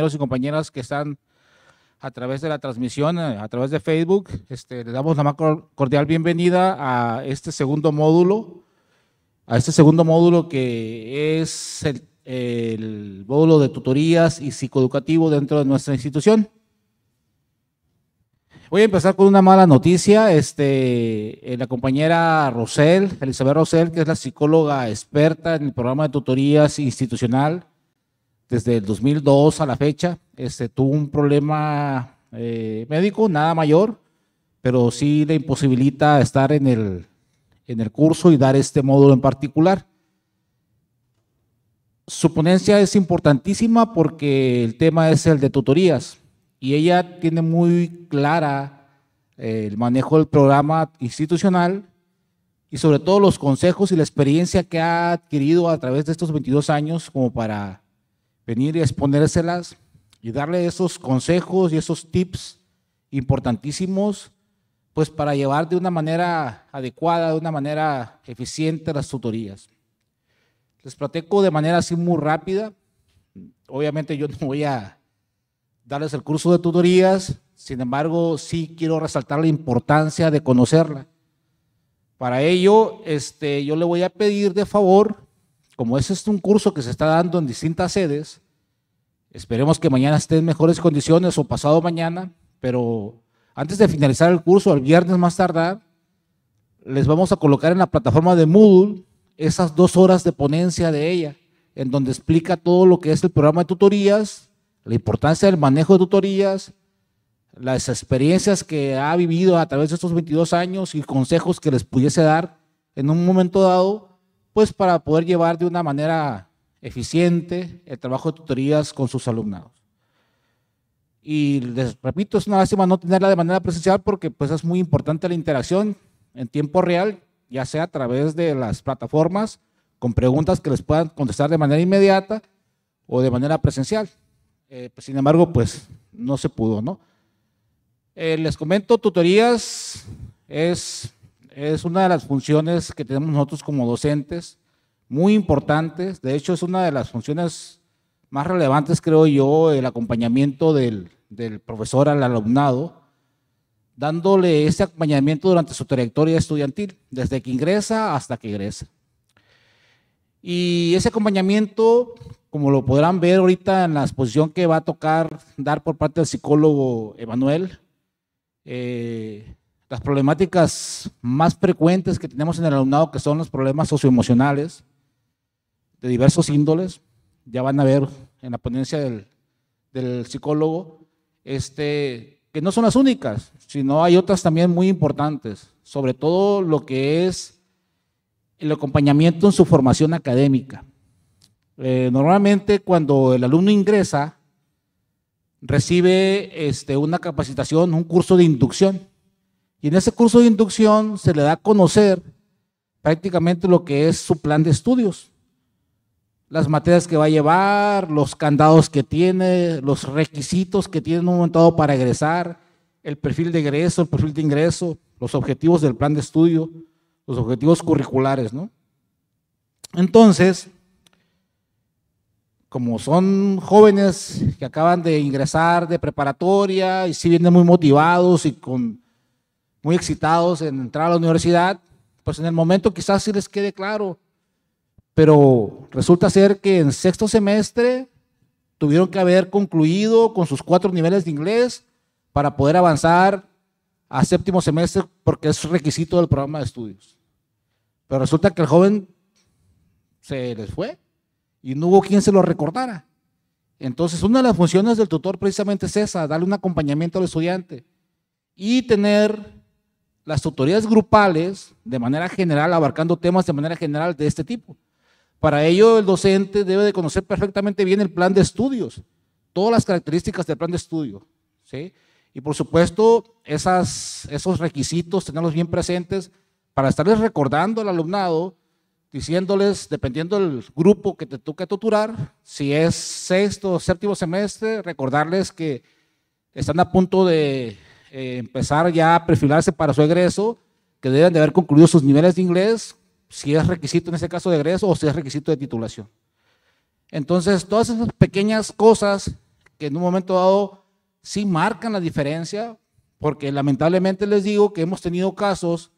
y compañeras que están a través de la transmisión, eh, a través de Facebook. Este, les damos la más cordial bienvenida a este segundo módulo, a este segundo módulo que es el, módulo de tutorías y psicoeducativo dentro de nuestra institución. Voy a empezar con una mala noticia. Este, eh, la compañera Rosel, Elizabeth Rosel, que es la psicóloga experta en el programa de tutorías institucional, desde el 2002 a la fecha. Este, tuvo un problema eh, médico, nada mayor, pero sí le imposibilita estar en el, en el curso y dar este módulo en particular. Su ponencia es importantísima porque el tema es el de tutorías y ella tiene muy clara eh, el manejo del programa institucional y sobre todo los consejos y la experiencia que ha adquirido a través de estos 22 años como para venir y exponérselas y darle esos consejos y esos tips importantísimos, pues para llevar de una manera adecuada, de una manera eficiente las tutorías. Les platico de manera así muy rápida. Obviamente yo no voy a darles el curso de tutorías, sin embargo sí quiero resaltar la importancia de conocerla. Para ello, este, yo le voy a pedir de favor como ese es un curso que se está dando en distintas sedes, esperemos que mañana esté en mejores condiciones o pasado mañana, pero antes de finalizar el curso, el viernes más tardar, les vamos a colocar en la plataforma de Moodle esas dos horas de ponencia de ella, en donde explica todo lo que es el programa de tutorías, la importancia del manejo de tutorías, las experiencias que ha vivido a través de estos 22 años y consejos que les pudiese dar en un momento dado pues para poder llevar de una manera eficiente el trabajo de tutorías con sus alumnados. Y les repito, es una lástima no tenerla de manera presencial porque pues es muy importante la interacción en tiempo real, ya sea a través de las plataformas, con preguntas que les puedan contestar de manera inmediata o de manera presencial. Eh, pues, sin embargo, pues no se pudo, ¿no? Eh, les comento, tutorías es es una de las funciones que tenemos nosotros como docentes, muy importantes. De hecho, es una de las funciones más relevantes, creo yo, el acompañamiento del, profesor al alumnado, dándole ese acompañamiento durante su trayectoria estudiantil, desde que ingresa hasta que ingresa. Y ese acompañamiento, como lo podrán ver ahorita en la exposición que va a tocar dar por parte del psicólogo Emanuel, eh, las problemáticas más frecuentes que tenemos en el alumnado, que son los problemas socioemocionales de diversos índoles, ya van a ver en la ponencia del, psicólogo, este, que no son las únicas, sino hay otras también muy importantes, sobre todo lo que es el acompañamiento en su formación académica. Eh, normalmente cuando el alumno ingresa, recibe este, una capacitación, un curso de inducción. Y en ese curso de inducción se le da a conocer prácticamente lo que es su plan de estudios, las materias que va a llevar, los candados que tiene, los requisitos que tiene en un momento para egresar, el perfil de egreso, el perfil de ingreso, los objetivos del plan de estudio, los objetivos curriculares, ¿no? Entonces, como son jóvenes que acaban de ingresar de preparatoria y si vienen muy motivados y con muy excitados en entrar a la universidad, pues en el momento quizás sí les quede claro, pero resulta ser que en sexto semestre tuvieron que haber concluido con sus cuatro niveles de inglés para poder avanzar a séptimo semestre porque es requisito del programa de estudios. Pero resulta que el joven se les fue y no hubo quien se lo recordara. Entonces, una de las funciones del tutor precisamente es esa, darle un acompañamiento al estudiante y tener las tutorías grupales de manera general, abarcando temas de manera general de este tipo. Para ello, el docente debe de conocer perfectamente bien el plan de estudios, todas las características del plan de estudio, ¿sí? Y por supuesto, esas, esos requisitos, tenerlos bien presentes para estarles recordando al alumnado, diciéndoles, dependiendo del grupo que te toque tuturar, si es sexto o séptimo semestre, recordarles que están a punto de eh, empezar ya a perfilarse para su egreso, que deben de haber concluido sus niveles de inglés, si es requisito en ese caso de egreso o si es requisito de titulación. Entonces, todas esas pequeñas cosas que en un momento dado sí marcan la diferencia, porque lamentablemente les digo que hemos tenido casos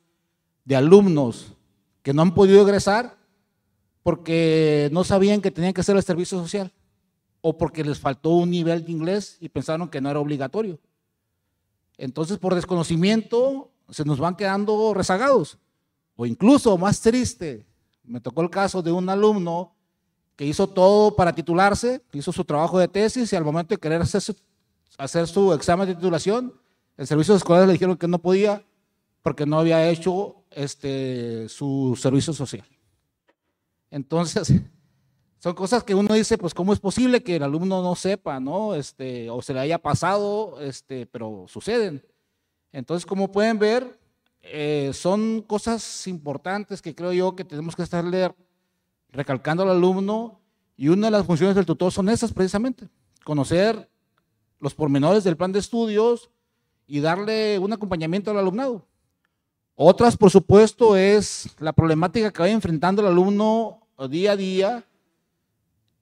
de alumnos que no han podido egresar porque no sabían que tenían que hacer el servicio social o porque les faltó un nivel de inglés y pensaron que no era obligatorio. Entonces, por desconocimiento, se nos van quedando rezagados. O incluso más triste, me tocó el caso de un alumno que hizo todo para titularse, hizo su trabajo de tesis y al momento de querer hacer su, examen de titulación, el servicio escolar le dijeron que no podía porque no había hecho este, su servicio social. Entonces, son cosas que uno dice, pues, ¿cómo es posible que el alumno no sepa, ¿no? Este, o se le haya pasado, este, pero suceden. Entonces, como pueden ver, eh, son cosas importantes que creo yo que tenemos que estarle recalcando al alumno y una de las funciones del tutor son esas precisamente, conocer los pormenores del plan de estudios y darle un acompañamiento al alumnado. Otras, por supuesto, es la problemática que va enfrentando el alumno día a día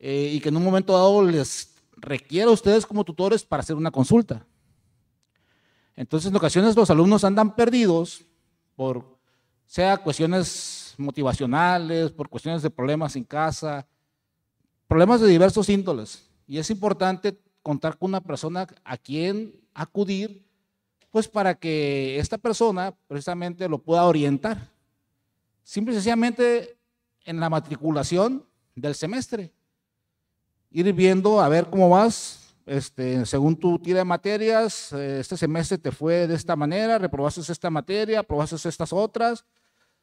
eh, y que en un momento dado les requiera a ustedes como tutores para hacer una consulta. Entonces, en ocasiones los alumnos andan perdidos por, sea cuestiones motivacionales, por cuestiones de problemas en casa, problemas de diversos índoles. Y es importante contar con una persona a quien acudir, pues para que esta persona precisamente lo pueda orientar. Simple y sencillamente en la matriculación del semestre ir viendo a ver cómo vas. Este, según tu tira de materias, eh, este semestre te fue de esta manera, reprobaste esta materia, aprobaste estas otras,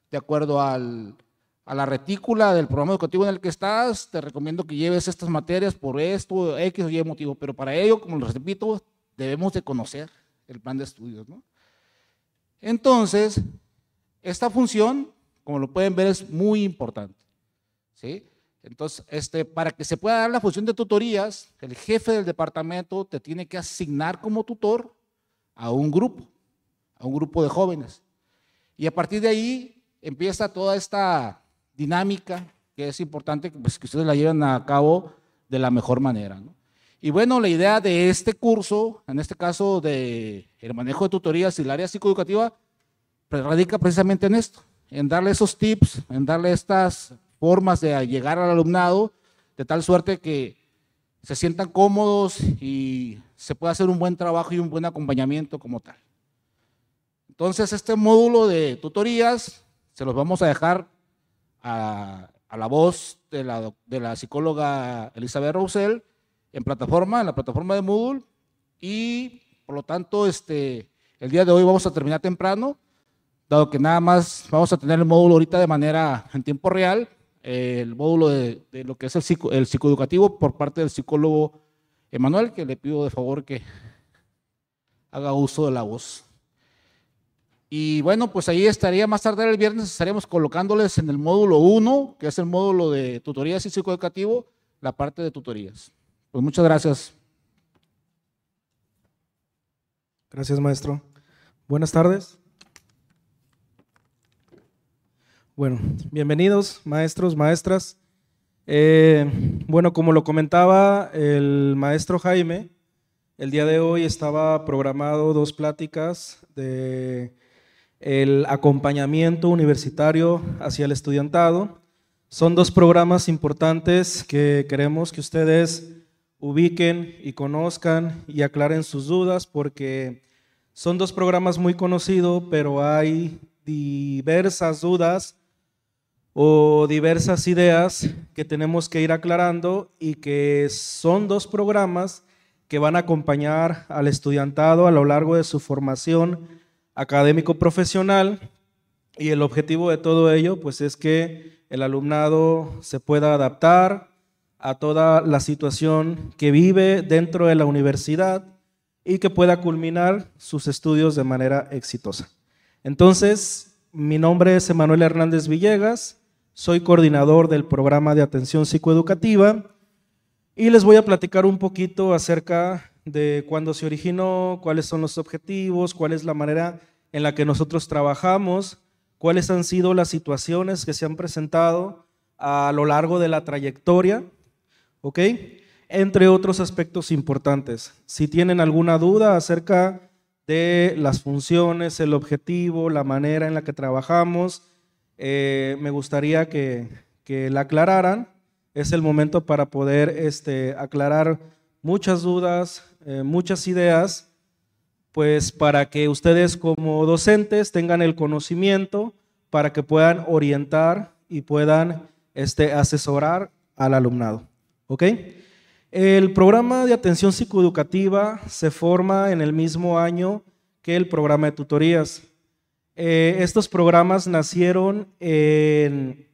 de acuerdo a la retícula del programa educativo en el que estás, te recomiendo que lleves estas materias por esto, X o Y motivo, pero para ello, como lo repito, debemos de conocer el plan de estudios. Entonces, esta función, como lo pueden ver, es muy importante. ¿sí? Entonces, este, para que se pueda dar la función de tutorías, el jefe del departamento te tiene que asignar como tutor a un grupo, a un grupo de jóvenes. Y a partir de ahí empieza toda esta dinámica que es importante pues, que ustedes la lleven a cabo de la mejor manera. Y bueno, la idea de este curso, en este caso de el manejo de tutorías y el área psicoeducativa, pues, radica precisamente en esto, en darle esos tips, en darle estas formas de llegar al alumnado, de tal suerte que se sientan cómodos y se pueda hacer un buen trabajo y un buen acompañamiento como tal. Entonces, este módulo de tutorías se los vamos a dejar a, la voz de la, psicóloga Elizabeth Roussel, en plataforma, en la plataforma de Moodle, y por lo tanto, este, el día de hoy vamos a terminar temprano, dado que nada más vamos a tener el módulo ahorita de manera en tiempo real, el módulo de, lo que es el, psicoeducativo por parte del psicólogo Emanuel, que le pido de favor que haga uso de la voz. Y bueno, pues ahí estaría más tarde el viernes, estaremos colocándoles en el módulo 1, que es el módulo de tutorías y psicoeducativo, la parte de tutorías. Pues muchas gracias. Gracias, maestro. Buenas tardes. Bueno, bienvenidos maestros, maestras. Eh, bueno, como lo comentaba el maestro Jaime, el día de hoy estaba programado dos pláticas de el acompañamiento universitario hacia el estudiantado. Son dos programas importantes que queremos que ustedes ubiquen y conozcan y aclaren sus dudas porque son dos programas muy conocidos, pero hay diversas dudas o diversas ideas que tenemos que ir aclarando y que son dos programas que van a acompañar al estudiantado a lo largo de su formación académico-profesional y el objetivo de todo ello pues es que el alumnado se pueda adaptar a toda la situación que vive dentro de la universidad y que pueda culminar sus estudios de manera exitosa. Entonces, mi nombre es Emanuel Hernández Villegas, soy coordinador del programa de atención psicoeducativa y les voy a platicar un poquito acerca de cuándo se originó, cuáles son los objetivos, cuál es la manera en la que nosotros trabajamos, cuáles han sido las situaciones que se han presentado a lo largo de la trayectoria, ¿ok? Entre otros aspectos importantes. Si tienen alguna duda acerca de las funciones, el objetivo, la manera en la que trabajamos, eh, me gustaría que, la aclararan. Es el momento para poder este, aclarar muchas dudas, eh, muchas ideas, pues para que ustedes como docentes tengan el conocimiento, para que puedan orientar y puedan este, asesorar al alumnado. El programa de atención psicoeducativa se forma en el mismo año que el programa de tutorías. Eh, estos programas nacieron en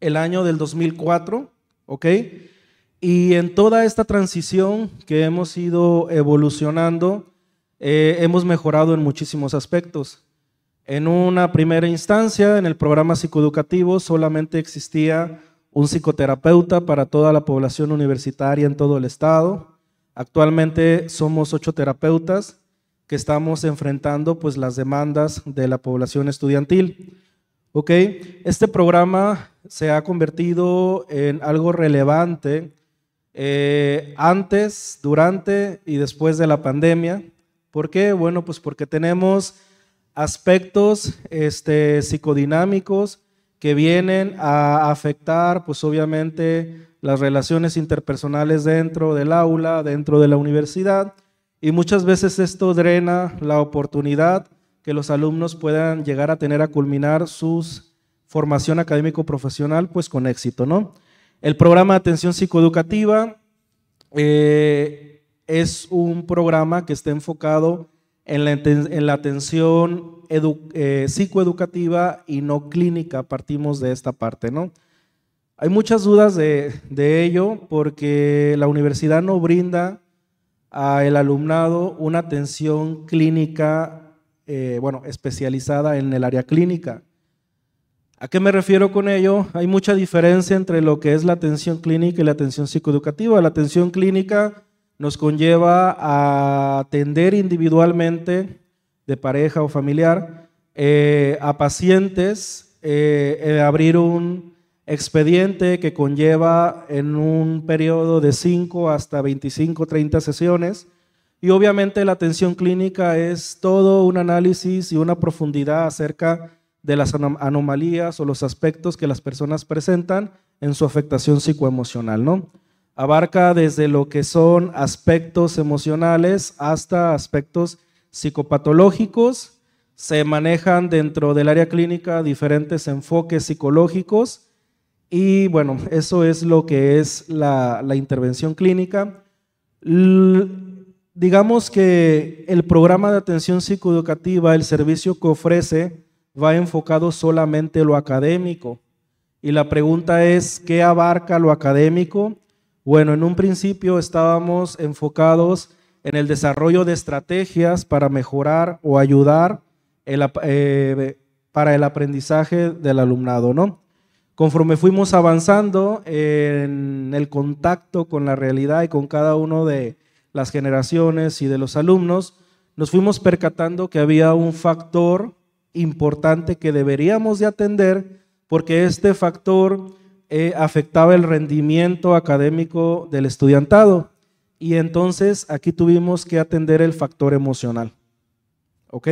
el año del 2004, ¿ok? Y en toda esta transición que hemos ido evolucionando, eh, hemos mejorado en muchísimos aspectos. En una primera instancia, en el programa psicoeducativo solamente existía un psicoterapeuta para toda la población universitaria en todo el estado. Actualmente somos ocho terapeutas que estamos enfrentando pues las demandas de la población estudiantil. ¿Ok? Este programa se ha convertido en algo relevante eh, antes, durante y después de la pandemia. ¿Por qué? Bueno, pues porque tenemos aspectos este, psicodinámicos que vienen a afectar, pues obviamente, las relaciones interpersonales dentro del aula, dentro de la universidad, y muchas veces esto drena la oportunidad que los alumnos puedan llegar a tener a culminar su formación académico-profesional pues con éxito, ¿no? El programa de atención psicoeducativa eh, es un programa que está enfocado en la, atención eh, psicoeducativa y no clínica, partimos de esta parte, ¿no? Hay muchas dudas de ello porque la universidad no brinda el alumnado una atención clínica, eh, bueno, especializada en el área clínica. ¿A qué me refiero con ello? Hay mucha diferencia entre lo que es la atención clínica y la atención psicoeducativa. La atención clínica nos conlleva a atender individualmente, de pareja o familiar, eh, a pacientes, eh, abrir un expediente que conlleva en un periodo de 5 hasta 25, 30 sesiones. Y obviamente la atención clínica es todo un análisis y una profundidad acerca de las anomalías o los aspectos que las personas presentan en su afectación psicoemocional, ¿no? Abarca desde lo que son aspectos emocionales hasta aspectos psicopatológicos. Se manejan dentro del área clínica diferentes enfoques psicológicos y bueno, eso es lo que es la, intervención clínica. digamos que el programa de atención psicoeducativa, el servicio que ofrece, va enfocado solamente lo académico. Y la pregunta es, ¿qué abarca lo académico? Bueno, en un principio estábamos enfocados en el desarrollo de estrategias para mejorar o ayudar eh, para el aprendizaje del alumnado, ¿no? Conforme fuimos avanzando en el contacto con la realidad y con cada uno de las generaciones y de los alumnos, nos fuimos percatando que había un factor importante que deberíamos de atender porque este factor eh, afectaba el rendimiento académico del estudiantado. Y entonces aquí tuvimos que atender el factor emocional. ¿Ok?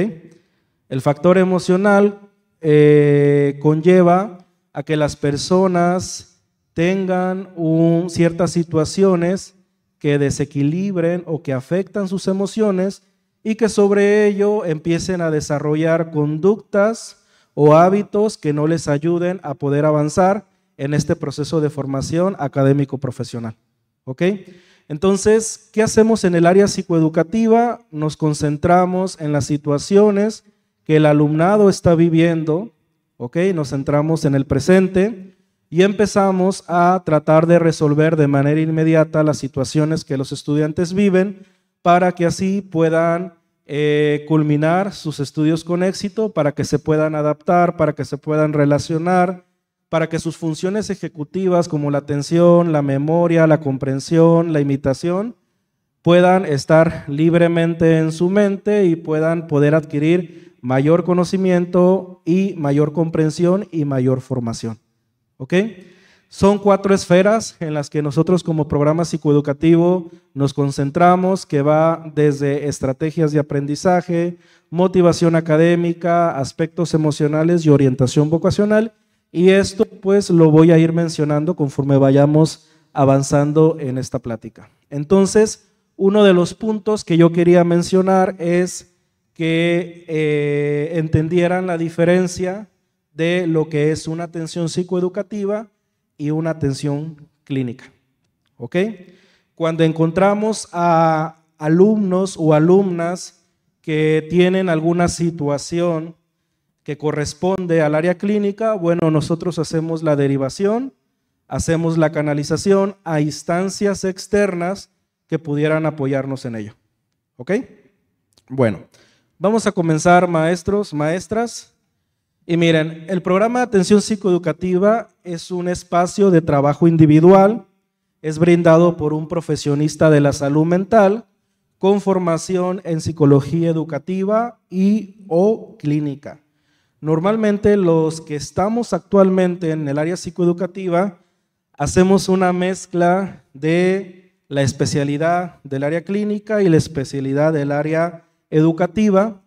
El factor emocional eh, conlleva a que las personas tengan ciertas situaciones que desequilibren o que afectan sus emociones y que sobre ello empiecen a desarrollar conductas o hábitos que no les ayuden a poder avanzar en este proceso de formación académico-profesional. ¿Ok? Entonces, ¿qué hacemos en el área psicoeducativa? Nos concentramos en las situaciones que el alumnado está viviendo nos centramos en el presente y empezamos a tratar de resolver de manera inmediata las situaciones que los estudiantes viven para que así puedan eh, culminar sus estudios con éxito, para que se puedan adaptar, para que se puedan relacionar, para que sus funciones ejecutivas como la atención, la memoria, la comprensión, la imitación, puedan estar libremente en su mente y puedan poder adquirir mayor conocimiento y mayor comprensión y mayor formación. ¿Ok? Son cuatro esferas en las que nosotros como programa psicoeducativo nos concentramos, que va desde estrategias de aprendizaje, motivación académica, aspectos emocionales y orientación vocacional. Y esto pues lo voy a ir mencionando conforme vayamos avanzando en esta plática. Entonces, uno de los puntos que yo quería mencionar es que eh, entendieran la diferencia de lo que es una atención psicoeducativa y una atención clínica. ¿Ok? Cuando encontramos a alumnos o alumnas que tienen alguna situación que corresponde al área clínica, bueno, nosotros hacemos la derivación, hacemos la canalización a instancias externas que pudieran apoyarnos en ello. ¿Ok? Bueno, Vamos a comenzar, maestros, maestras. Y miren, el programa de atención psicoeducativa es un espacio de trabajo individual, es brindado por un profesionista de la salud mental con formación en psicología educativa y o clínica. Normalmente los que estamos actualmente en el área psicoeducativa hacemos una mezcla de la especialidad del área clínica y la especialidad del área educativa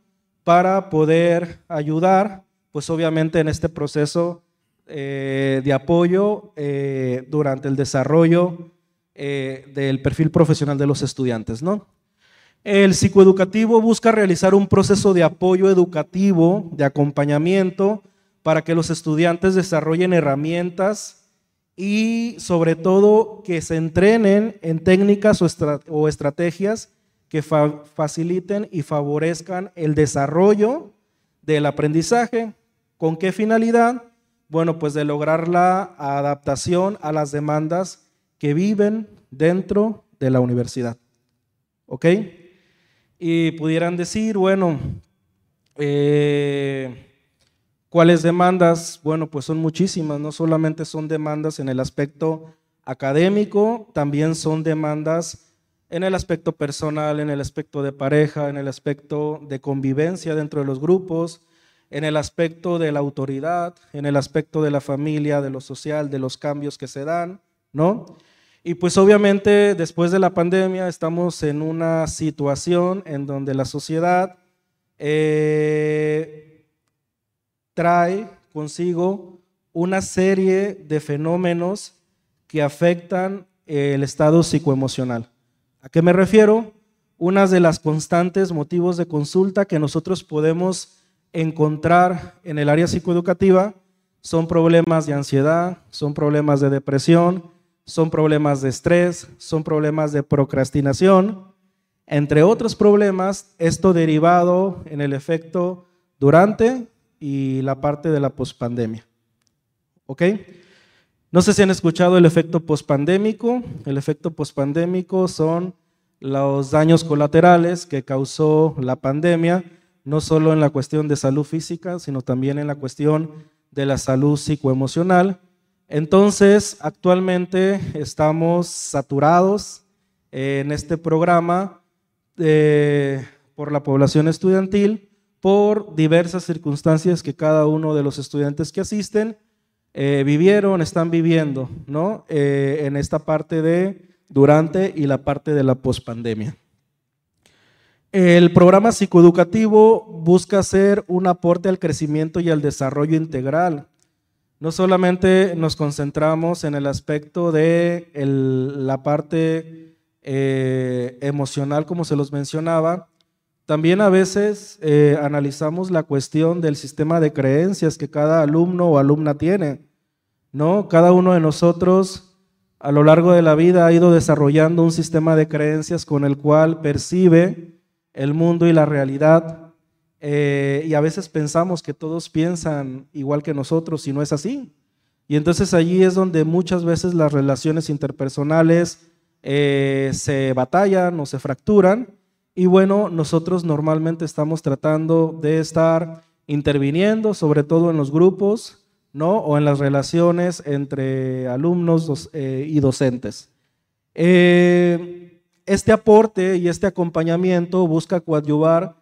para poder ayudar, pues obviamente en este proceso eh, de apoyo eh, durante el desarrollo eh, del perfil profesional de los estudiantes. El psicoeducativo busca realizar un proceso de apoyo educativo, de acompañamiento, para que los estudiantes desarrollen herramientas y sobre todo que se entrenen en técnicas o estrategias que faciliten y favorezcan el desarrollo del aprendizaje. ¿Con qué finalidad? Bueno, pues de lograr la adaptación a las demandas que viven dentro de la universidad. ¿Ok? Y pudieran decir, bueno, eh, ¿cuáles demandas? Bueno, pues son muchísimas, no solamente son demandas en el aspecto académico, también son demandas en el aspecto personal, en el aspecto de pareja, en el aspecto de convivencia dentro de los grupos, en el aspecto de la autoridad, en el aspecto de la familia, de lo social, de los cambios que se dan, ¿no? Y pues obviamente después de la pandemia estamos en una situación en donde la sociedad eh, trae consigo una serie de fenómenos que afectan el estado psicoemocional. ¿A qué me refiero? Unas de las constantes motivos de consulta que nosotros podemos encontrar en el área psicoeducativa son problemas de ansiedad, son problemas de depresión, son problemas de estrés, son problemas de procrastinación, entre otros problemas, esto derivado en el efecto durante y la parte de la pospandemia. ¿Ok? No sé si han escuchado el efecto pospandémico. El efecto pospandémico son los daños colaterales que causó la pandemia, no solo en la cuestión de salud física, sino también en la cuestión de la salud psicoemocional. Entonces, actualmente estamos saturados en este programa eh, por la población estudiantil por diversas circunstancias que cada uno de los estudiantes que asisten eh, vivieron, están viviendo, ¿no? Eh, en esta parte de durante y la parte de la pospandemia. El programa psicoeducativo busca ser un aporte al crecimiento y al desarrollo integral. No solamente nos concentramos en el aspecto de la parte eh, emocional, como se los mencionaba, también a veces eh, analizamos la cuestión del sistema de creencias que cada alumno o alumna tiene. ¿no? Cada uno de nosotros a lo largo de la vida ha ido desarrollando un sistema de creencias con el cual percibe el mundo y la realidad. Eh, y a veces pensamos que todos piensan igual que nosotros y no es así. Y entonces allí es donde muchas veces las relaciones interpersonales eh, se batallan o se fracturan y bueno, nosotros normalmente estamos tratando de estar interviniendo, sobre todo en los grupos, ¿no? O en las relaciones entre alumnos eh, y docentes. Eh, este aporte y este acompañamiento busca coadyuvar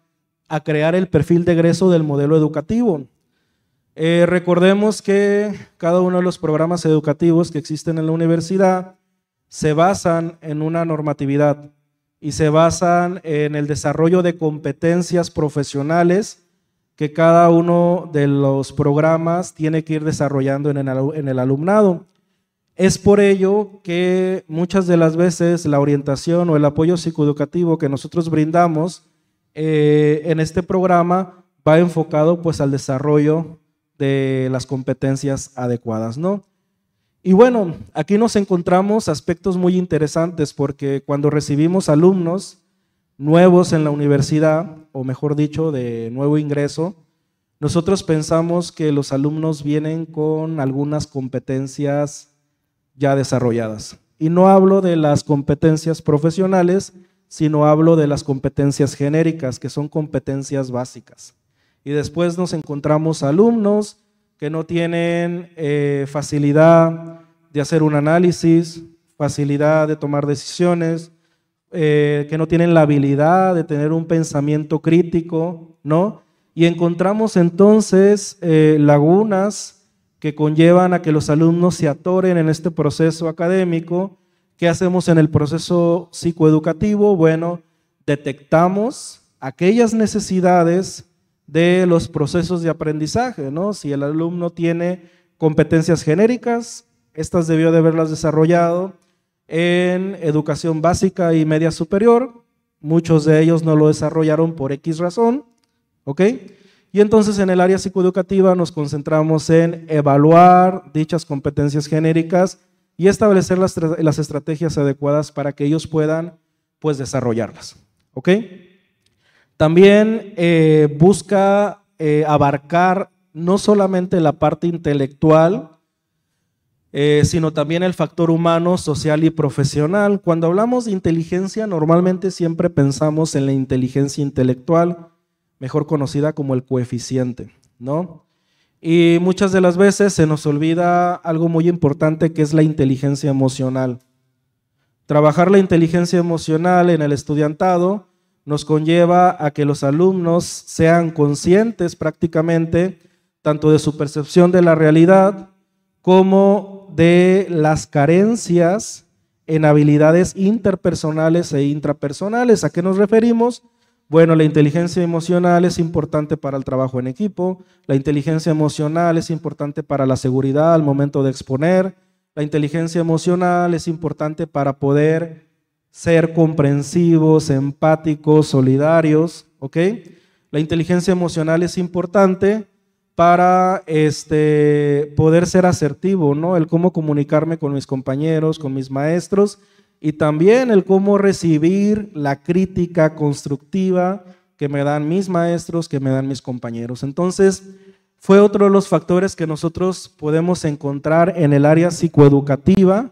a crear el perfil de egreso del modelo educativo. Eh, recordemos que cada uno de los programas educativos que existen en la universidad se basan en una normatividad, y se basan en el desarrollo de competencias profesionales que cada uno de los programas tiene que ir desarrollando en el, alumnado. Es por ello que muchas de las veces la orientación o el apoyo psicoeducativo que nosotros brindamos eh, en este programa va enfocado pues al desarrollo de las competencias adecuadas, ¿no? Y bueno, aquí nos encontramos aspectos muy interesantes porque cuando recibimos alumnos nuevos en la universidad, o mejor dicho, de nuevo ingreso, nosotros pensamos que los alumnos vienen con algunas competencias ya desarrolladas. Y no hablo de las competencias profesionales, sino hablo de las competencias genéricas, que son competencias básicas. Y después nos encontramos alumnos que no tienen eh, facilidad de hacer un análisis, facilidad de tomar decisiones, eh, que no tienen la habilidad de tener un pensamiento crítico, ¿no? Y encontramos entonces eh, lagunas que conllevan a que los alumnos se atoren en este proceso académico. ¿Qué hacemos en el proceso psicoeducativo? Bueno, detectamos aquellas necesidades de los procesos de aprendizaje, ¿no? Si el alumno tiene competencias genéricas, estas debió de haberlas desarrollado en educación básica y media superior, muchos de ellos no lo desarrollaron por X razón, ¿ok? Y entonces en el área psicoeducativa nos concentramos en evaluar dichas competencias genéricas y establecer las, las estrategias adecuadas para que ellos puedan pues desarrollarlas, ¿ok? También eh, busca eh, abarcar no solamente la parte intelectual, eh, sino también el factor humano, social y profesional. Cuando hablamos de inteligencia, normalmente siempre pensamos en la inteligencia intelectual, mejor conocida como el coeficiente, ¿no? Y muchas de las veces se nos olvida algo muy importante que es la inteligencia emocional. Trabajar la inteligencia emocional en el estudiantado nos conlleva a que los alumnos sean conscientes prácticamente tanto de su percepción de la realidad como de las carencias en habilidades interpersonales e intrapersonales. ¿A qué nos referimos? Bueno, la inteligencia emocional es importante para el trabajo en equipo, la inteligencia emocional es importante para la seguridad al momento de exponer, la inteligencia emocional es importante para poder ser comprensivos, empáticos, solidarios, ¿ok? La inteligencia emocional es importante para este, poder ser asertivo, ¿no? El cómo comunicarme con mis compañeros, con mis maestros y también el cómo recibir la crítica constructiva que me dan mis maestros, que me dan mis compañeros. Entonces, fue otro de los factores que nosotros podemos encontrar en el área psicoeducativa.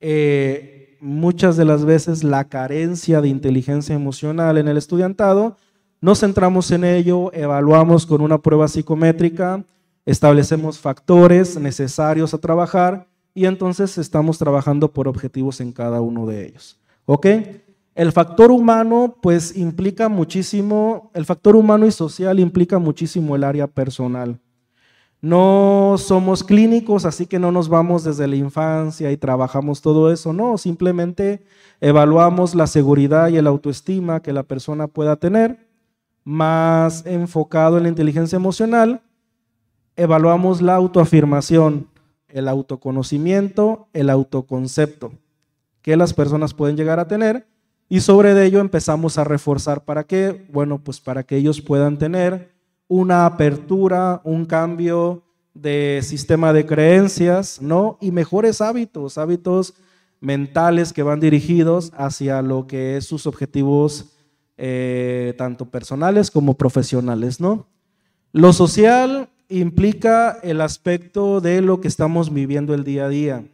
Eh, muchas de las veces la carencia de inteligencia emocional en el estudiantado, nos centramos en ello, evaluamos con una prueba psicométrica, establecemos factores necesarios a trabajar y entonces estamos trabajando por objetivos en cada uno de ellos. ¿Ok? El factor humano, pues implica muchísimo, el factor humano y social implica muchísimo el área personal. No somos clínicos, así que no nos vamos desde la infancia y trabajamos todo eso, no, simplemente evaluamos la seguridad y el autoestima que la persona pueda tener, más enfocado en la inteligencia emocional, evaluamos la autoafirmación, el autoconocimiento, el autoconcepto que las personas pueden llegar a tener y sobre ello empezamos a reforzar para qué, bueno, pues para que ellos puedan tener una apertura, un cambio de sistema de creencias, ¿no? Y mejores hábitos, hábitos mentales que van dirigidos hacia lo que es sus objetivos eh, tanto personales como profesionales, ¿no? Lo social implica el aspecto de lo que estamos viviendo el día a día.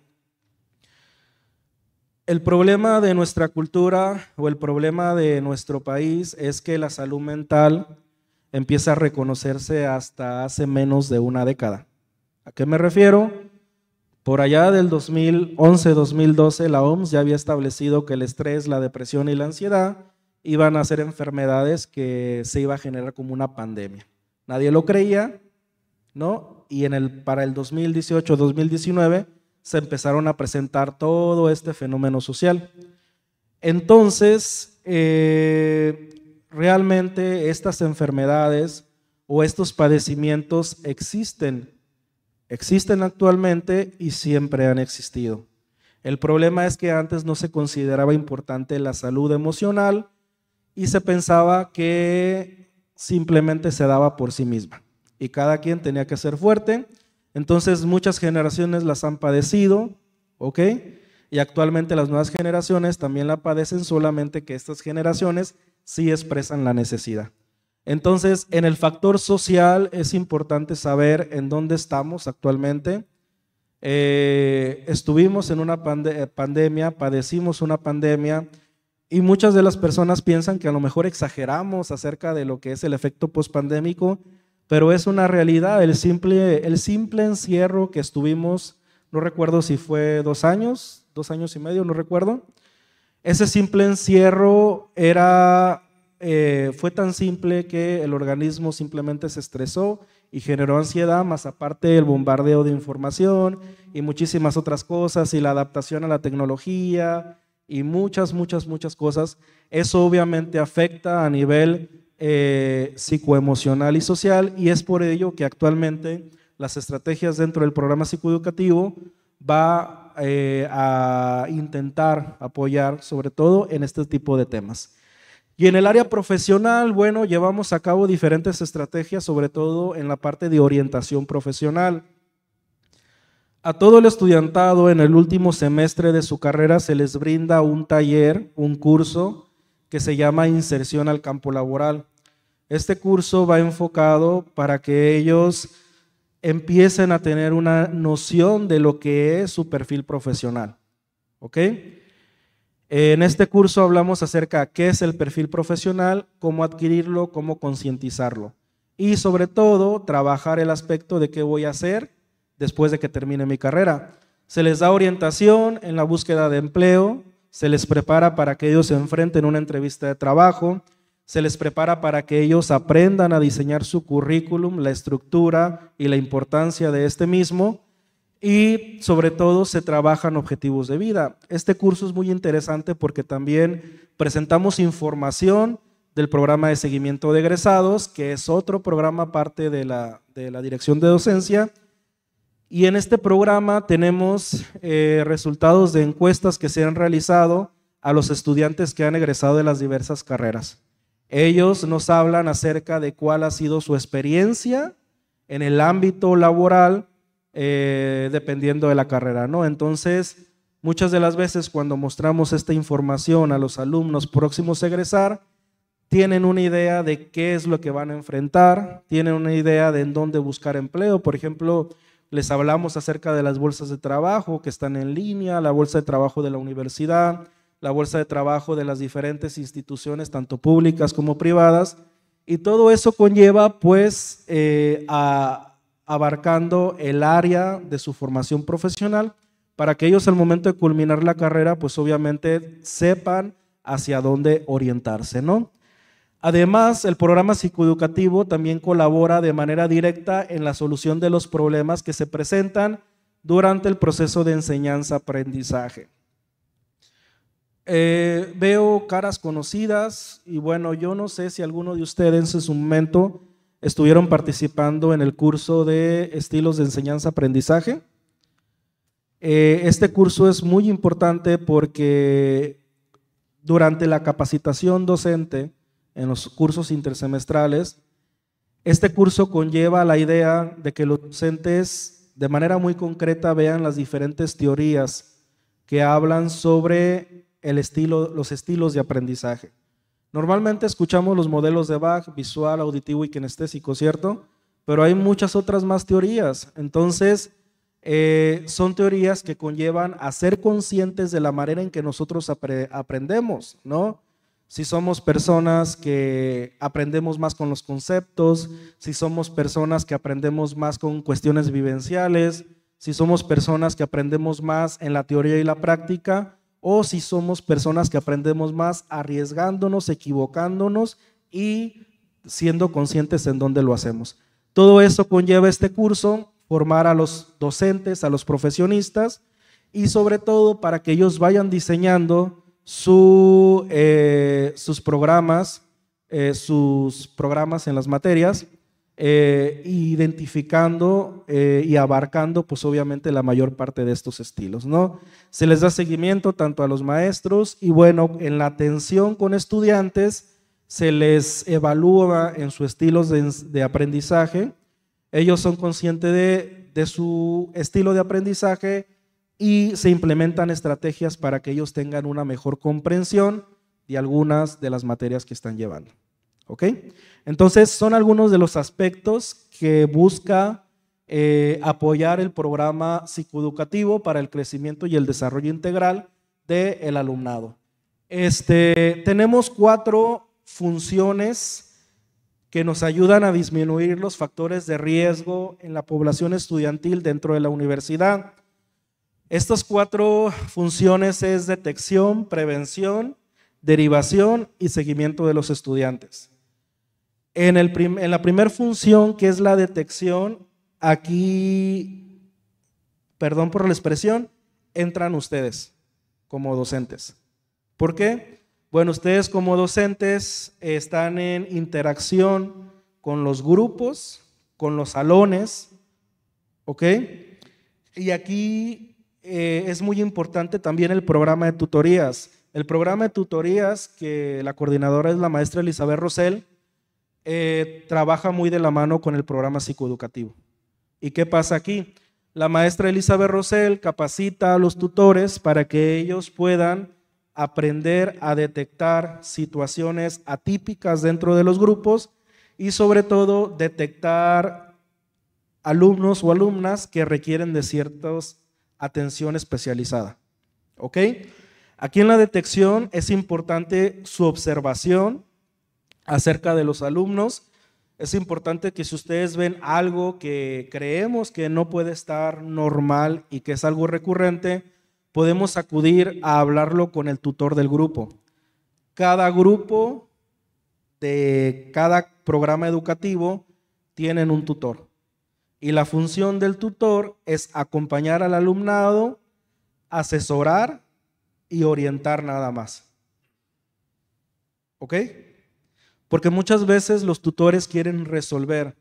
El problema de nuestra cultura o el problema de nuestro país es que la salud mental empieza a reconocerse hasta hace menos de una década. ¿A qué me refiero? Por allá del 2011-2012 la OMS ya había establecido que el estrés, la depresión y la ansiedad iban a ser enfermedades que se iba a generar como una pandemia. Nadie lo creía, ¿no? Y el, para el 2018-2019 se empezaron a presentar todo este fenómeno social. Entonces, eh, realmente estas enfermedades o estos padecimientos existen. Existen actualmente y siempre han existido. El problema es que antes no se consideraba importante la salud emocional y se pensaba que simplemente se daba por sí misma y cada quien tenía que ser fuerte. Entonces muchas generaciones las han padecido, ¿ok? Y actualmente las nuevas generaciones también la padecen, solamente que estas generaciones sí expresan la necesidad. Entonces, en el factor social es importante saber en dónde estamos actualmente. Eh, estuvimos en una eh, pandemia, padecimos una pandemia y muchas de las personas piensan que a lo mejor exageramos acerca de lo que es el efecto pospandémico, pero es una realidad. El simple, el simple encierro que estuvimos, no recuerdo si fue dos años, dos años y medio, no recuerdo ese simple encierro era, eh, fue tan simple que el organismo simplemente se estresó y generó ansiedad, más aparte el bombardeo de información y muchísimas otras cosas y la adaptación a la tecnología y muchas, muchas, muchas cosas. Eso obviamente afecta a nivel eh, psicoemocional y social y es por ello que actualmente las estrategias dentro del programa psicoeducativo va eh, a intentar apoyar, sobre todo en este tipo de temas. Y en el área profesional, bueno, llevamos a cabo diferentes estrategias, sobre todo en la parte de orientación profesional. A todo el estudiantado en el último semestre de su carrera se les brinda un taller, un curso que se llama Inserción al Campo Laboral. Este curso va enfocado para que ellos empiecen a tener una noción de lo que es su perfil profesional. ¿Ok? En este curso hablamos acerca de qué es el perfil profesional, cómo adquirirlo, cómo concientizarlo y sobre todo trabajar el aspecto de qué voy a hacer después de que termine mi carrera. Se les da orientación en la búsqueda de empleo, se les prepara para que ellos se enfrenten a una entrevista de trabajo, se les prepara para que ellos aprendan a diseñar su currículum, la estructura y la importancia de este mismo y sobre todo se trabajan objetivos de vida. Este curso es muy interesante porque también presentamos información del programa de seguimiento de egresados, que es otro programa parte de la, de la dirección de docencia. Y en este programa tenemos eh, resultados de encuestas que se han realizado a los estudiantes que han egresado de las diversas carreras. Ellos nos hablan acerca de cuál ha sido su experiencia en el ámbito laboral, eh, dependiendo de la carrera, ¿no? Entonces, muchas de las veces cuando mostramos esta información a los alumnos próximos a egresar, tienen una idea de qué es lo que van a enfrentar, tienen una idea de en dónde buscar empleo. Por ejemplo, les hablamos acerca de las bolsas de trabajo que están en línea, la bolsa de trabajo de la universidad, la bolsa de trabajo de las diferentes instituciones, tanto públicas como privadas, y todo eso conlleva pues eh, abarcando el área de su formación profesional para que ellos al momento de culminar la carrera pues obviamente sepan hacia dónde orientarse, ¿no? Además, el programa psicoeducativo también colabora de manera directa en la solución de los problemas que se presentan durante el proceso de enseñanza-aprendizaje. Eh, veo caras conocidas y bueno, yo no sé si alguno de ustedes en su momento estuvieron participando en el curso de estilos de enseñanza-aprendizaje. Eh, este curso es muy importante porque durante la capacitación docente en los cursos intersemestrales, este curso conlleva la idea de que los docentes de manera muy concreta vean las diferentes teorías que hablan sobre estilo, los estilos de aprendizaje. Normalmente escuchamos los modelos de Bach, visual, auditivo y kinestésico, ¿cierto? Pero hay muchas otras más teorías. Entonces, eh, son teorías que conllevan a ser conscientes de la manera en que nosotros aprendemos, ¿no? Si somos personas que aprendemos más con los conceptos, si somos personas que aprendemos más con cuestiones vivenciales, si somos personas que aprendemos más en la teoría y la práctica, o si somos personas que aprendemos más arriesgándonos, equivocándonos y siendo conscientes en dónde lo hacemos. Todo eso conlleva este curso, formar a los docentes, a los profesionistas y sobre todo para que ellos vayan diseñando su, eh, sus programas, eh, sus programas en las materias eh, identificando eh, y abarcando, pues obviamente, la mayor parte de estos estilos, ¿no? Se les da seguimiento tanto a los maestros y, bueno, en la atención con estudiantes se les evalúa en sus estilos de, aprendizaje. Ellos son conscientes de su estilo de aprendizaje y se implementan estrategias para que ellos tengan una mejor comprensión de algunas de las materias que están llevando. ¿Ok? Entonces, son algunos de los aspectos que busca eh, apoyar el programa psicoeducativo para el crecimiento y el desarrollo integral del alumnado. Este, tenemos cuatro funciones que nos ayudan a disminuir los factores de riesgo en la población estudiantil dentro de la universidad. Estas cuatro funciones es detección, prevención, derivación y seguimiento de los estudiantes. En, la primera función, que es la detección, aquí, perdón por la expresión, entran ustedes como docentes. ¿Por qué? Bueno, ustedes como docentes están en interacción con los grupos, con los salones, ¿ok? Y aquí eh, es muy importante también el programa de tutorías. El programa de tutorías que la coordinadora es la maestra Elizabeth Rosell, eh, trabaja muy de la mano con el programa psicoeducativo. ¿Y qué pasa aquí? La maestra Elizabeth Rosell capacita a los tutores para que ellos puedan aprender a detectar situaciones atípicas dentro de los grupos y sobre todo detectar alumnos o alumnas que requieren de cierta atención especializada. ¿Ok? Aquí en la detección es importante su observación, acerca de los alumnos. Es importante que si ustedes ven algo que creemos que no puede estar normal y que es algo recurrente, podemos acudir a hablarlo con el tutor del grupo. Cada grupo de cada programa educativo tienen un tutor. Y la función del tutor es acompañar al alumnado, asesorar y orientar nada más. ¿Ok? Porque muchas veces los tutores quieren resolver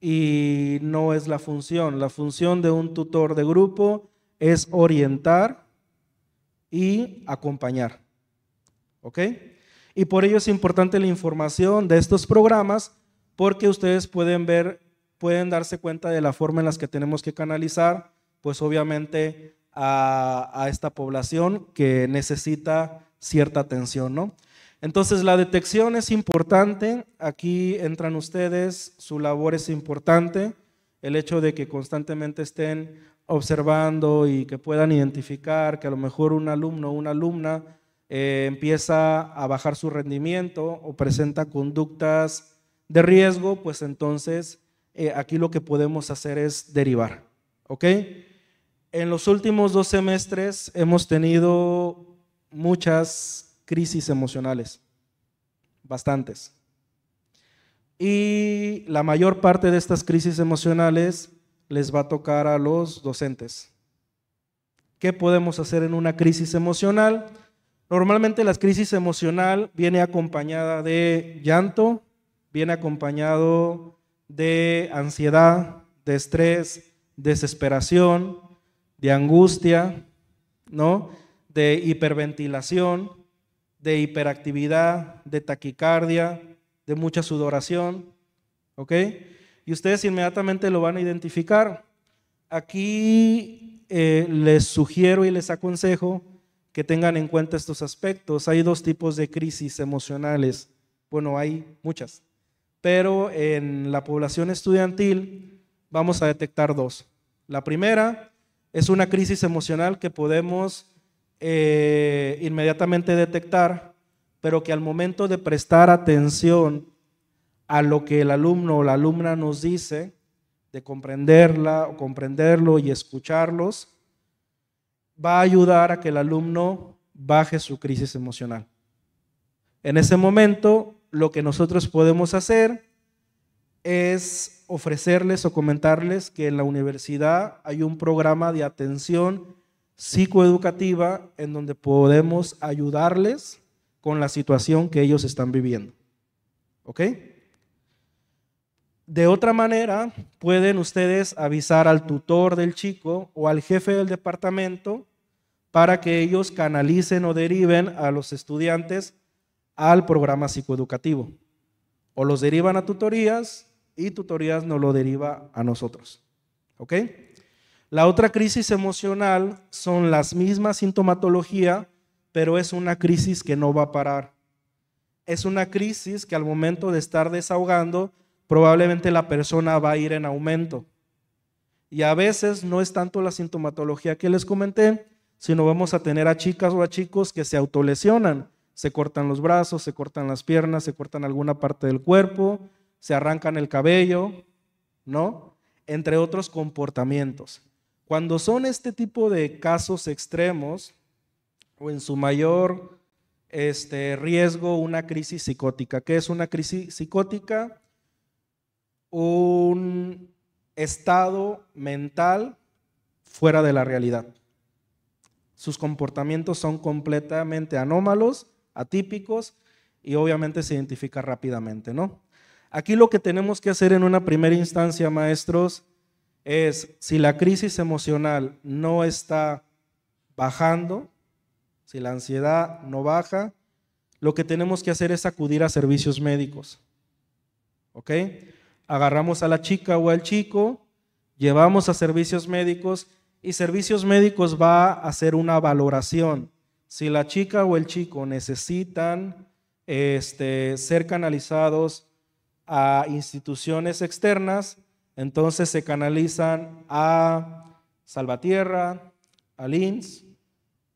y no es la función. La función de un tutor de grupo es orientar y acompañar. ¿Ok? Y por ello es importante la información de estos programas porque ustedes pueden ver, pueden darse cuenta de la forma en la que tenemos que canalizar, pues obviamente a, a esta población que necesita cierta atención, ¿no? Entonces la detección es importante, aquí entran ustedes, su labor es importante, el hecho de que constantemente estén observando y que puedan identificar que a lo mejor un alumno o una alumna eh, empieza a bajar su rendimiento o presenta conductas de riesgo, pues entonces eh, aquí lo que podemos hacer es derivar. ¿Ok? En los últimos dos semestres hemos tenido muchas crisis emocionales, bastantes. Y la mayor parte de estas crisis emocionales les va a tocar a los docentes. ¿Qué podemos hacer en una crisis emocional? Normalmente la crisis emocional viene acompañada de llanto, viene acompañado de ansiedad, de estrés, desesperación, de angustia, ¿no? De hiperventilación de hiperactividad, de taquicardia, de mucha sudoración, ¿ok? Y ustedes inmediatamente lo van a identificar. Aquí eh, les sugiero y les aconsejo que tengan en cuenta estos aspectos. Hay dos tipos de crisis emocionales. Bueno, hay muchas, pero en la población estudiantil vamos a detectar dos. La primera es una crisis emocional que podemos eh, inmediatamente detectar, pero que al momento de prestar atención a lo que el alumno o la alumna nos dice, de comprenderla o comprenderlo y escucharlos, va a ayudar a que el alumno baje su crisis emocional. En ese momento, lo que nosotros podemos hacer es ofrecerles o comentarles que en la universidad hay un programa de atención psicoeducativa en donde podemos ayudarles con la situación que ellos están viviendo. ¿Ok? De otra manera, pueden ustedes avisar al tutor del chico o al jefe del departamento para que ellos canalicen o deriven a los estudiantes al programa psicoeducativo. O los derivan a tutorías y tutorías nos lo deriva a nosotros. ¿Ok? La otra crisis emocional son las mismas sintomatología, pero es una crisis que no va a parar. Es una crisis que al momento de estar desahogando, probablemente la persona va a ir en aumento. Y a veces no es tanto la sintomatología que les comenté, sino vamos a tener a chicas o a chicos que se autolesionan. Se cortan los brazos, se cortan las piernas, se cortan alguna parte del cuerpo, se arrancan el cabello, ¿no? Entre otros comportamientos. Cuando son este tipo de casos extremos, o en su mayor este, riesgo, una crisis psicótica. ¿Qué es una crisis psicótica? Un estado mental fuera de la realidad. Sus comportamientos son completamente anómalos, atípicos y obviamente se identifica rápidamente, ¿no? Aquí lo que tenemos que hacer en una primera instancia, maestros, es si la crisis emocional no está bajando, si la ansiedad no baja, lo que tenemos que hacer es acudir a servicios médicos. ¿Ok? Agarramos a la chica o al chico, llevamos a servicios médicos y servicios médicos va a hacer una valoración. Si la chica o el chico necesitan este, ser canalizados a instituciones externas, entonces se canalizan a Salvatierra, a Lins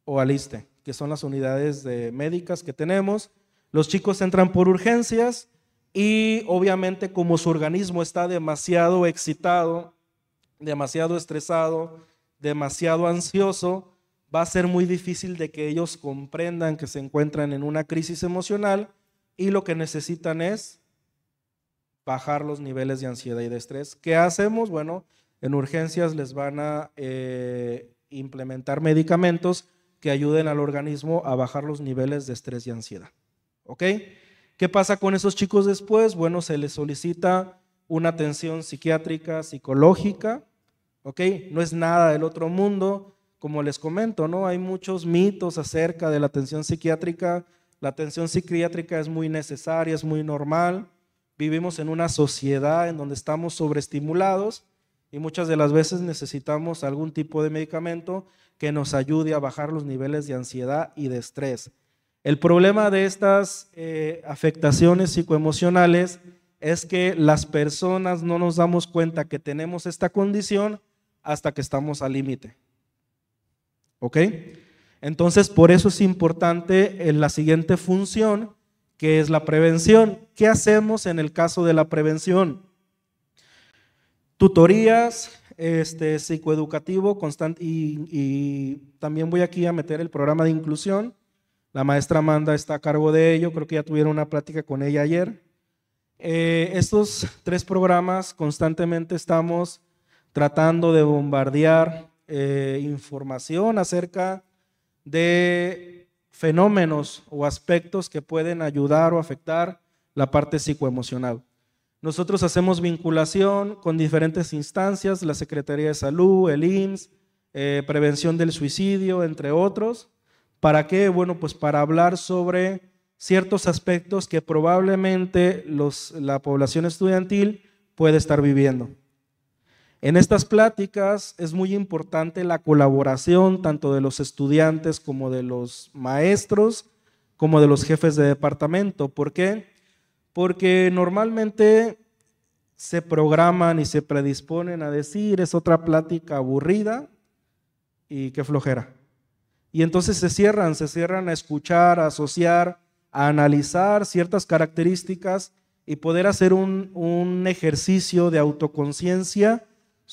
o a Liste, que son las unidades de médicas que tenemos. Los chicos entran por urgencias y obviamente como su organismo está demasiado excitado, demasiado estresado, demasiado ansioso, va a ser muy difícil de que ellos comprendan que se encuentran en una crisis emocional y lo que necesitan es bajar los niveles de ansiedad y de estrés. ¿Qué hacemos? Bueno, en urgencias les van a eh, implementar medicamentos que ayuden al organismo a bajar los niveles de estrés y ansiedad. ¿Ok? ¿Qué pasa con esos chicos después? Bueno, se les solicita una atención psiquiátrica, psicológica, ¿ok? No es nada del otro mundo, como les comento, ¿no? Hay muchos mitos acerca de la atención psiquiátrica. La atención psiquiátrica es muy necesaria, es muy normal, vivimos en una sociedad en donde estamos sobreestimulados y muchas de las veces necesitamos algún tipo de medicamento que nos ayude a bajar los niveles de ansiedad y de estrés. El problema de estas eh, afectaciones psicoemocionales es que las personas no nos damos cuenta que tenemos esta condición hasta que estamos al límite. ¿Ok? Entonces, por eso es importante en eh, la siguiente función que es la prevención. ¿Qué hacemos en el caso de la prevención? Tutorías, este, psicoeducativo constante y, también voy aquí a meter el programa de inclusión. La maestra Amanda está a cargo de ello, creo que ya tuvieron una plática con ella ayer. Eh, estos tres programas constantemente estamos tratando de bombardear eh, información acerca de fenómenos o aspectos que pueden ayudar o afectar la parte psicoemocional. Nosotros hacemos vinculación con diferentes instancias, la Secretaría de Salud, el IMSS, eh, Prevención del Suicidio, entre otros. ¿Para qué? Bueno, pues para hablar sobre ciertos aspectos que probablemente la población estudiantil puede estar viviendo. En estas pláticas es muy importante la colaboración tanto de los estudiantes como de los maestros, como de los jefes de departamento. ¿Por qué? Porque normalmente se programan y se predisponen a decir, es otra plática aburrida y qué flojera. Y entonces se cierran, se cierran a escuchar, a asociar, a analizar ciertas características y poder hacer un, un ejercicio de autoconciencia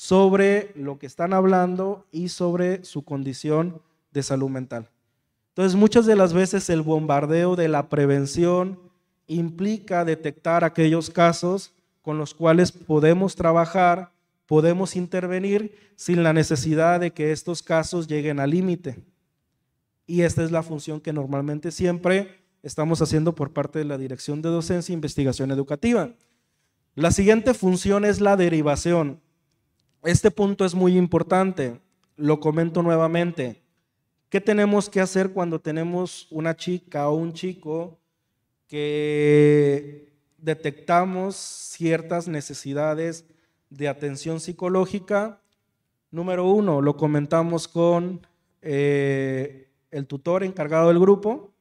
sobre lo que están hablando y sobre su condición de salud mental. Entonces, muchas de las veces el bombardeo de la prevención implica detectar aquellos casos con los cuales podemos trabajar, podemos intervenir sin la necesidad de que estos casos lleguen al límite. Y esta es la función que normalmente siempre estamos haciendo por parte de la Dirección de Docencia e Investigación Educativa. La siguiente función es la derivación. Este punto es muy importante, lo comento nuevamente. ¿Qué tenemos que hacer cuando tenemos una chica o un chico que detectamos ciertas necesidades de atención psicológica? Número uno, lo comentamos con eh, el tutor encargado del grupo,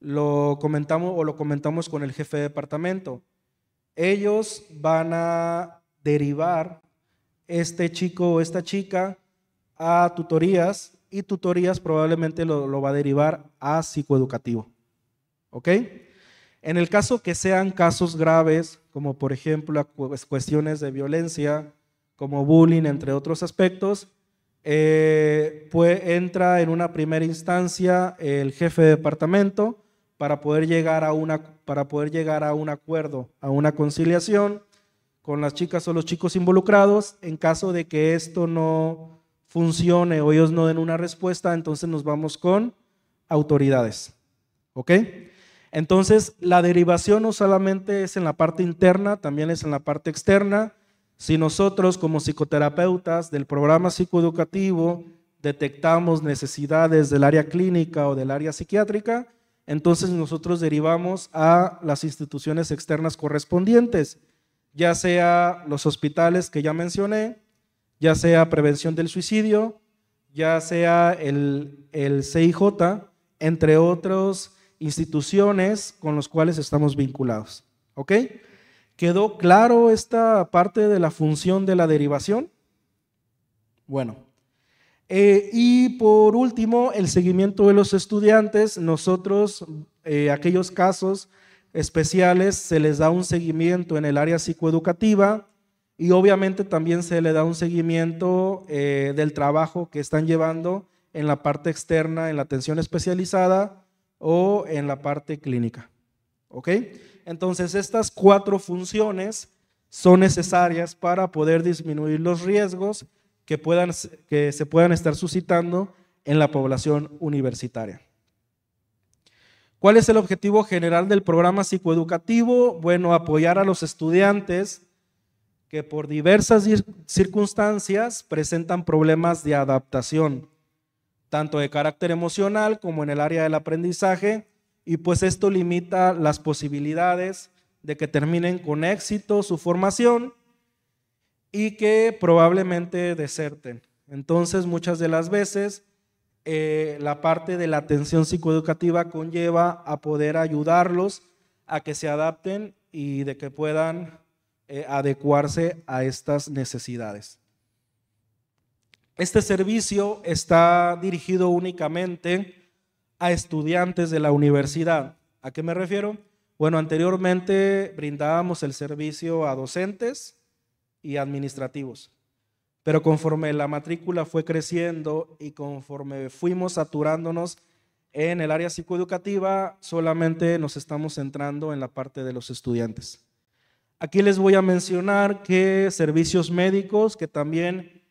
lo comentamos o lo comentamos con el jefe de departamento. Ellos van a derivar este chico o esta chica a tutorías y tutorías probablemente lo, va a derivar a psicoeducativo. ¿Ok? En el caso que sean casos graves, como por ejemplo pues, cuestiones de violencia, como bullying, entre otros aspectos, pues entra en una primera instancia el jefe de departamento para poder llegar a una para poder llegar a un acuerdo, a una conciliación con las chicas o los chicos involucrados. En caso de que esto no funcione o ellos no den una respuesta, entonces nos vamos con autoridades. ¿Ok? Entonces, la derivación no solamente es en la parte interna, también es en la parte externa. Si nosotros como psicoterapeutas del programa psicoeducativo detectamos necesidades del área clínica o del área psiquiátrica, entonces nosotros derivamos a las instituciones externas correspondientes ya sea los hospitales que ya mencioné, ya sea prevención del suicidio, ya sea el, el CIJ, entre otras instituciones con las cuales estamos vinculados. ¿Ok? ¿Quedó claro esta parte de la función de la derivación? Bueno. Eh, y por último, el seguimiento de los estudiantes. Nosotros, eh, aquellos casos especiales, se les da un seguimiento en el área psicoeducativa y obviamente también se le da un seguimiento eh, del trabajo que están llevando en la parte externa, en la atención especializada o en la parte clínica. ¿Ok? Entonces, estas cuatro funciones son necesarias para poder disminuir los riesgos que, puedan, que se puedan estar suscitando en la población universitaria. ¿Cuál es el objetivo general del programa psicoeducativo? Bueno, apoyar a los estudiantes que por diversas circunstancias presentan problemas de adaptación, tanto de carácter emocional como en el área del aprendizaje, y pues esto limita las posibilidades de que terminen con éxito su formación y que probablemente deserten. Entonces, muchas de las veces, eh, la parte de la atención psicoeducativa conlleva a poder ayudarlos a que se adapten y de que puedan eh, adecuarse a estas necesidades. Este servicio está dirigido únicamente a estudiantes de la universidad. ¿A qué me refiero? Bueno, anteriormente brindábamos el servicio a docentes y administrativos. Pero conforme la matrícula fue creciendo y conforme fuimos saturándonos en el área psicoeducativa, solamente nos estamos centrando en la parte de los estudiantes. Aquí les voy a mencionar que servicios médicos, que también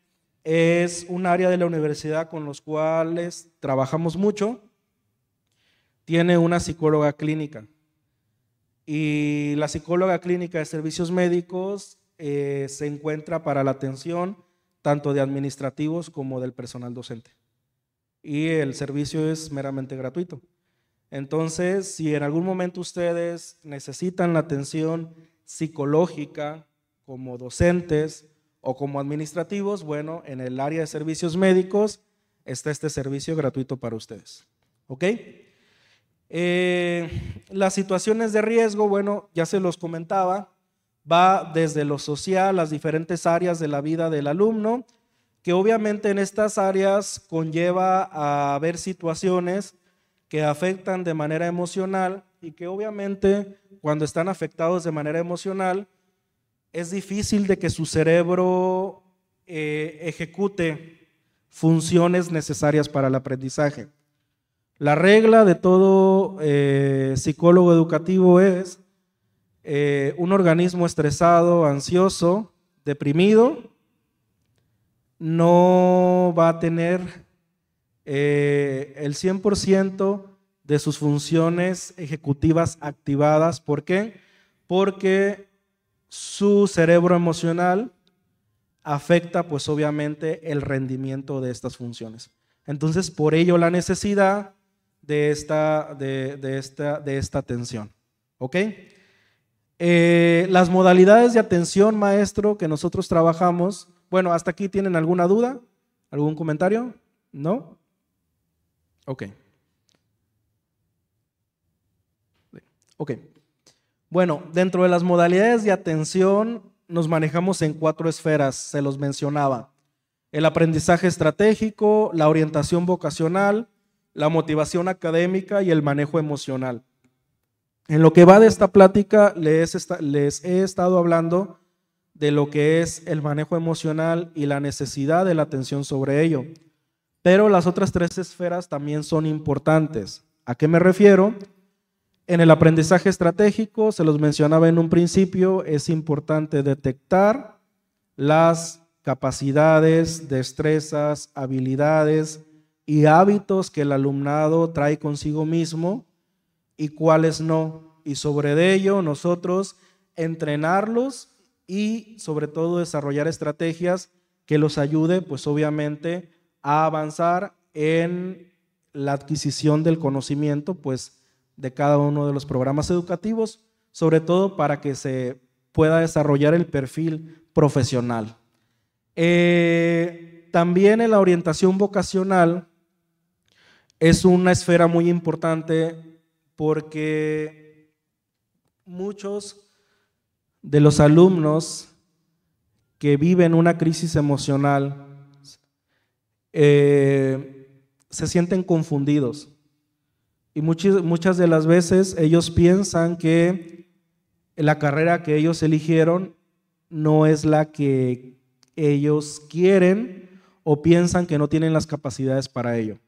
es un área de la universidad con los cuales trabajamos mucho, tiene una psicóloga clínica. Y la psicóloga clínica de servicios médicos eh, se encuentra para la atención tanto de administrativos como del personal docente. Y el servicio es meramente gratuito. Entonces, si en algún momento ustedes necesitan la atención psicológica como docentes o como administrativos, bueno, en el área de servicios médicos está este servicio gratuito para ustedes. ¿Ok? Eh, las situaciones de riesgo, bueno, ya se los comentaba, va desde lo social, las diferentes áreas de la vida del alumno, que obviamente en estas áreas conlleva a ver situaciones que afectan de manera emocional y que obviamente cuando están afectados de manera emocional es difícil de que su cerebro eh, ejecute funciones necesarias para el aprendizaje. La regla de todo eh, psicólogo educativo es eh, un organismo estresado, ansioso, deprimido, no va a tener eh, el 100% de sus funciones ejecutivas activadas. ¿Por qué? Porque su cerebro emocional afecta pues obviamente el rendimiento de estas funciones. Entonces, por ello la necesidad de esta, de, esta, de esta atención. ¿Ok? Eh, las modalidades de atención, maestro, que nosotros trabajamos. Bueno, hasta aquí tienen alguna duda, algún comentario, ¿no? Ok. Ok. Bueno, dentro de las modalidades de atención nos manejamos en cuatro esferas, se los mencionaba. El aprendizaje estratégico, la orientación vocacional, la motivación académica y el manejo emocional. En lo que va de esta plática, les, les he estado hablando de lo que es el manejo emocional y la necesidad de la atención sobre ello. Pero las otras tres esferas también son importantes. ¿A qué me refiero? En el aprendizaje estratégico, se los mencionaba en un principio, es importante detectar las capacidades, destrezas, habilidades y hábitos que el alumnado trae consigo mismo y cuáles no. Y sobre ello nosotros entrenarlos y sobre todo desarrollar estrategias que los ayude, pues obviamente, a avanzar en la adquisición del conocimiento, pues, de cada uno de los programas educativos, sobre todo para que se pueda desarrollar el perfil profesional. Eh, también en la orientación vocacional es una esfera muy importante porque muchos de los alumnos que viven una crisis emocional eh, se sienten confundidos. Y muchas, muchas de las veces ellos piensan que la carrera que ellos eligieron no es la que ellos quieren o piensan que no tienen las capacidades para ello.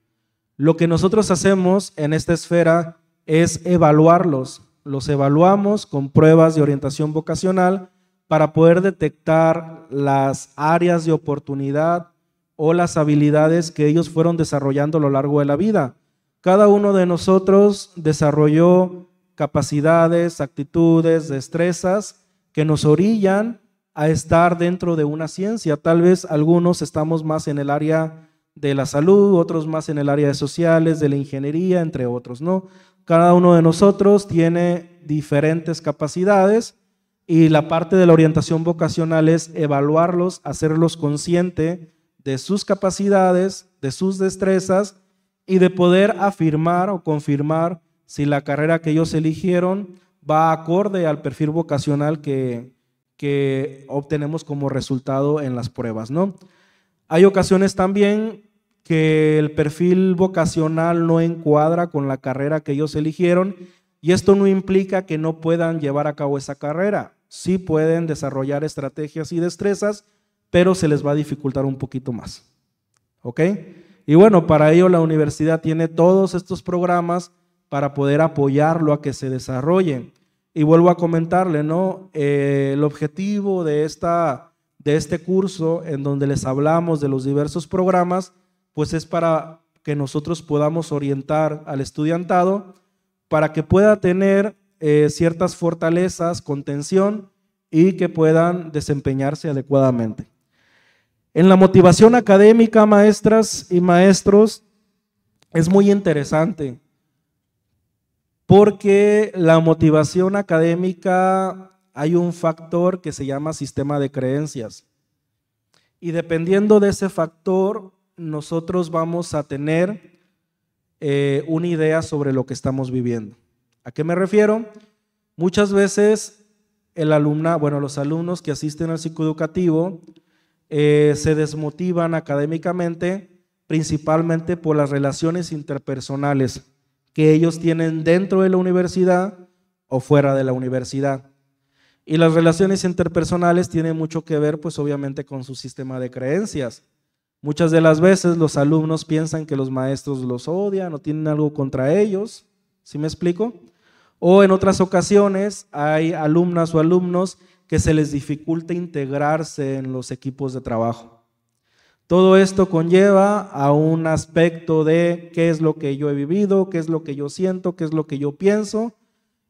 Lo que nosotros hacemos en esta esfera es evaluarlos. Los evaluamos con pruebas de orientación vocacional para poder detectar las áreas de oportunidad o las habilidades que ellos fueron desarrollando a lo largo de la vida. Cada uno de nosotros desarrolló capacidades, actitudes, destrezas que nos orillan a estar dentro de una ciencia. Tal vez algunos estamos más en el área de la salud, otros más en el área de sociales, de la ingeniería, entre otros, ¿no? Cada uno de nosotros tiene diferentes capacidades y la parte de la orientación vocacional es evaluarlos, hacerlos consciente de sus capacidades, de sus destrezas y de poder afirmar o confirmar si la carrera que ellos eligieron va acorde al perfil vocacional que, que obtenemos como resultado en las pruebas, ¿no? Hay ocasiones también que el perfil vocacional no encuadra con la carrera que ellos eligieron y esto no implica que no puedan llevar a cabo esa carrera. Sí pueden desarrollar estrategias y destrezas, pero se les va a dificultar un poquito más. ¿Ok? Y bueno, para ello la universidad tiene todos estos programas para poder apoyarlo a que se desarrollen. Y vuelvo a comentarle, ¿no? Eh, el objetivo de, de este curso, en donde les hablamos de los diversos programas, pues es para que nosotros podamos orientar al estudiantado para que pueda tener eh, ciertas fortalezas, contención y que puedan desempeñarse adecuadamente. En la motivación académica, maestras y maestros, es muy interesante porque la motivación académica hay un factor que se llama sistema de creencias. Y dependiendo de ese factor, nosotros vamos a tener eh, una idea sobre lo que estamos viviendo. ¿A qué me refiero? Muchas veces el bueno, los alumnos que asisten al psicoeducativo educativo eh, se desmotivan académicamente principalmente por las relaciones interpersonales que ellos tienen dentro de la universidad o fuera de la universidad. Y las relaciones interpersonales tienen mucho que ver, pues obviamente, con su sistema de creencias. Muchas de las veces los alumnos piensan que los maestros los odian o tienen algo contra ellos, ¿si me explico? O en otras ocasiones hay alumnas o alumnos que se les dificulta integrarse en los equipos de trabajo. Todo esto conlleva a un aspecto de qué es lo que yo he vivido, qué es lo que yo siento, qué es lo que yo pienso.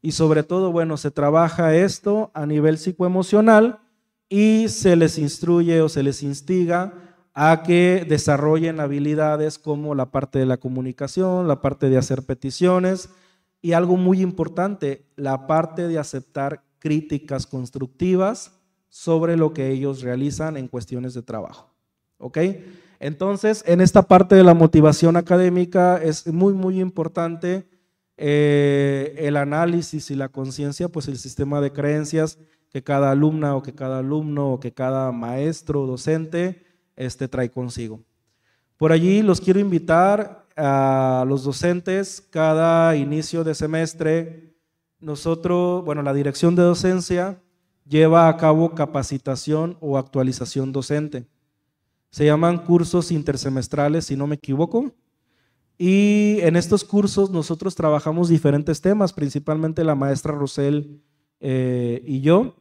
Y sobre todo, bueno, se trabaja esto a nivel psicoemocional y se les instruye o se les instiga a que desarrollen habilidades como la parte de la comunicación, la parte de hacer peticiones y algo muy importante, la parte de aceptar críticas constructivas sobre lo que ellos realizan en cuestiones de trabajo. ¿Ok? Entonces, en esta parte de la motivación académica es muy, muy importante eh, el análisis y la conciencia, pues el sistema de creencias que cada alumna o que cada alumno o que cada maestro, o docente este, trae consigo. Por allí los quiero invitar a los docentes cada inicio de semestre. Nosotros, bueno, la dirección de docencia lleva a cabo capacitación o actualización docente. Se llaman cursos intersemestrales, si no me equivoco. Y en estos cursos nosotros trabajamos diferentes temas, principalmente la maestra Rosel eh, y yo.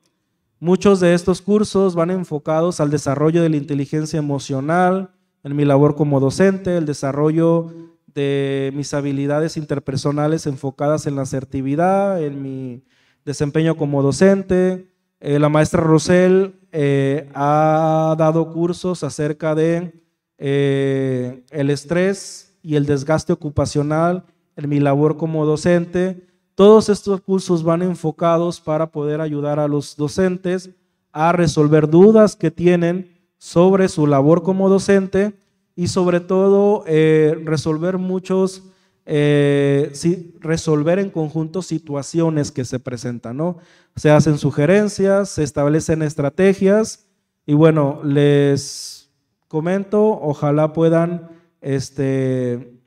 Muchos de estos cursos van enfocados al desarrollo de la inteligencia emocional, en mi labor como docente, el desarrollo de mis habilidades interpersonales enfocadas en la asertividad, en mi desempeño como docente. Eh, la maestra Rosel eh, ha dado cursos acerca de eh, el estrés y el desgaste ocupacional en mi labor como docente todos estos cursos van enfocados para poder ayudar a los docentes a resolver dudas que tienen sobre su labor como docente y sobre todo eh, resolver muchos, eh, resolver en conjunto situaciones que se presentan, ¿no? Se hacen sugerencias, se establecen estrategias y bueno, les comento, ojalá puedan este,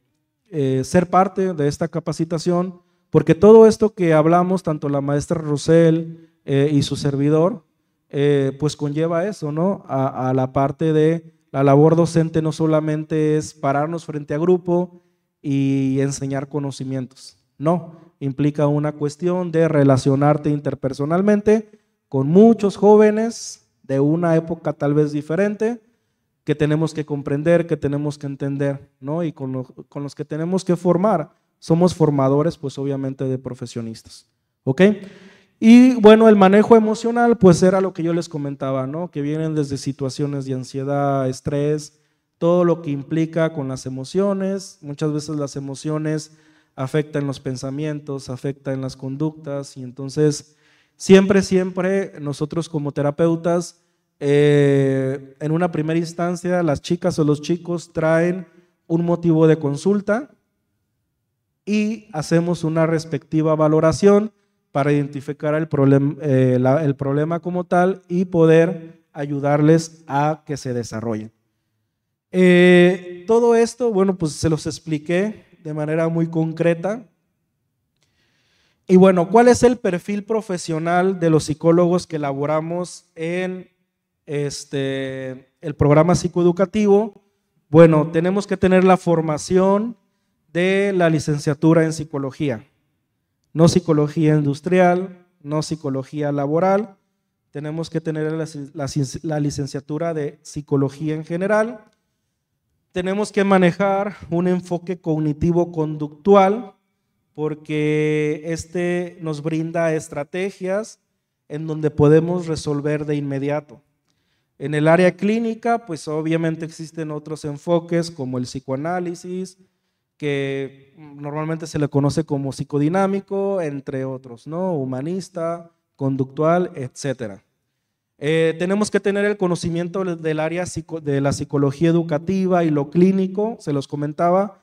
eh, ser parte de esta capacitación porque todo esto que hablamos, tanto la maestra Rosel eh, y su servidor, eh, pues conlleva eso, ¿no? A, la parte de la labor docente no solamente es pararnos frente a grupo y enseñar conocimientos, no, implica una cuestión de relacionarte interpersonalmente con muchos jóvenes de una época tal vez diferente que tenemos que comprender, que tenemos que entender, ¿no? Y con los que tenemos que formar somos formadores, pues obviamente, de profesionistas. ¿Ok? Y bueno, el manejo emocional, pues era lo que yo les comentaba, ¿no? Que vienen desde situaciones de ansiedad, estrés, todo lo que implica con las emociones. Muchas veces las emociones afectan los pensamientos, afectan las conductas y entonces siempre, siempre nosotros como terapeutas, eh, en una primera instancia, las chicas o los chicos traen un motivo de consulta y hacemos una respectiva valoración para identificar eh, el, problema como tal y poder ayudarles a que se desarrollen. Eh, todo esto, bueno, pues se los expliqué de manera muy concreta. Y bueno, ¿cuál es el perfil profesional de los psicólogos que elaboramos en este, el programa psicoeducativo? Bueno, tenemos que tener la formación de la licenciatura en psicología. No psicología industrial, no psicología laboral. Tenemos que tener la, licenciatura de psicología en general. Tenemos que manejar un enfoque cognitivo-conductual porque este nos brinda estrategias en donde podemos resolver de inmediato. En el área clínica, pues obviamente existen otros enfoques como el psicoanálisis, que normalmente se le conoce como psicodinámico, entre otros, ¿no? Humanista, conductual, etc. Eh, tenemos que tener el conocimiento del área de la psicología educativa y lo clínico, se los comentaba.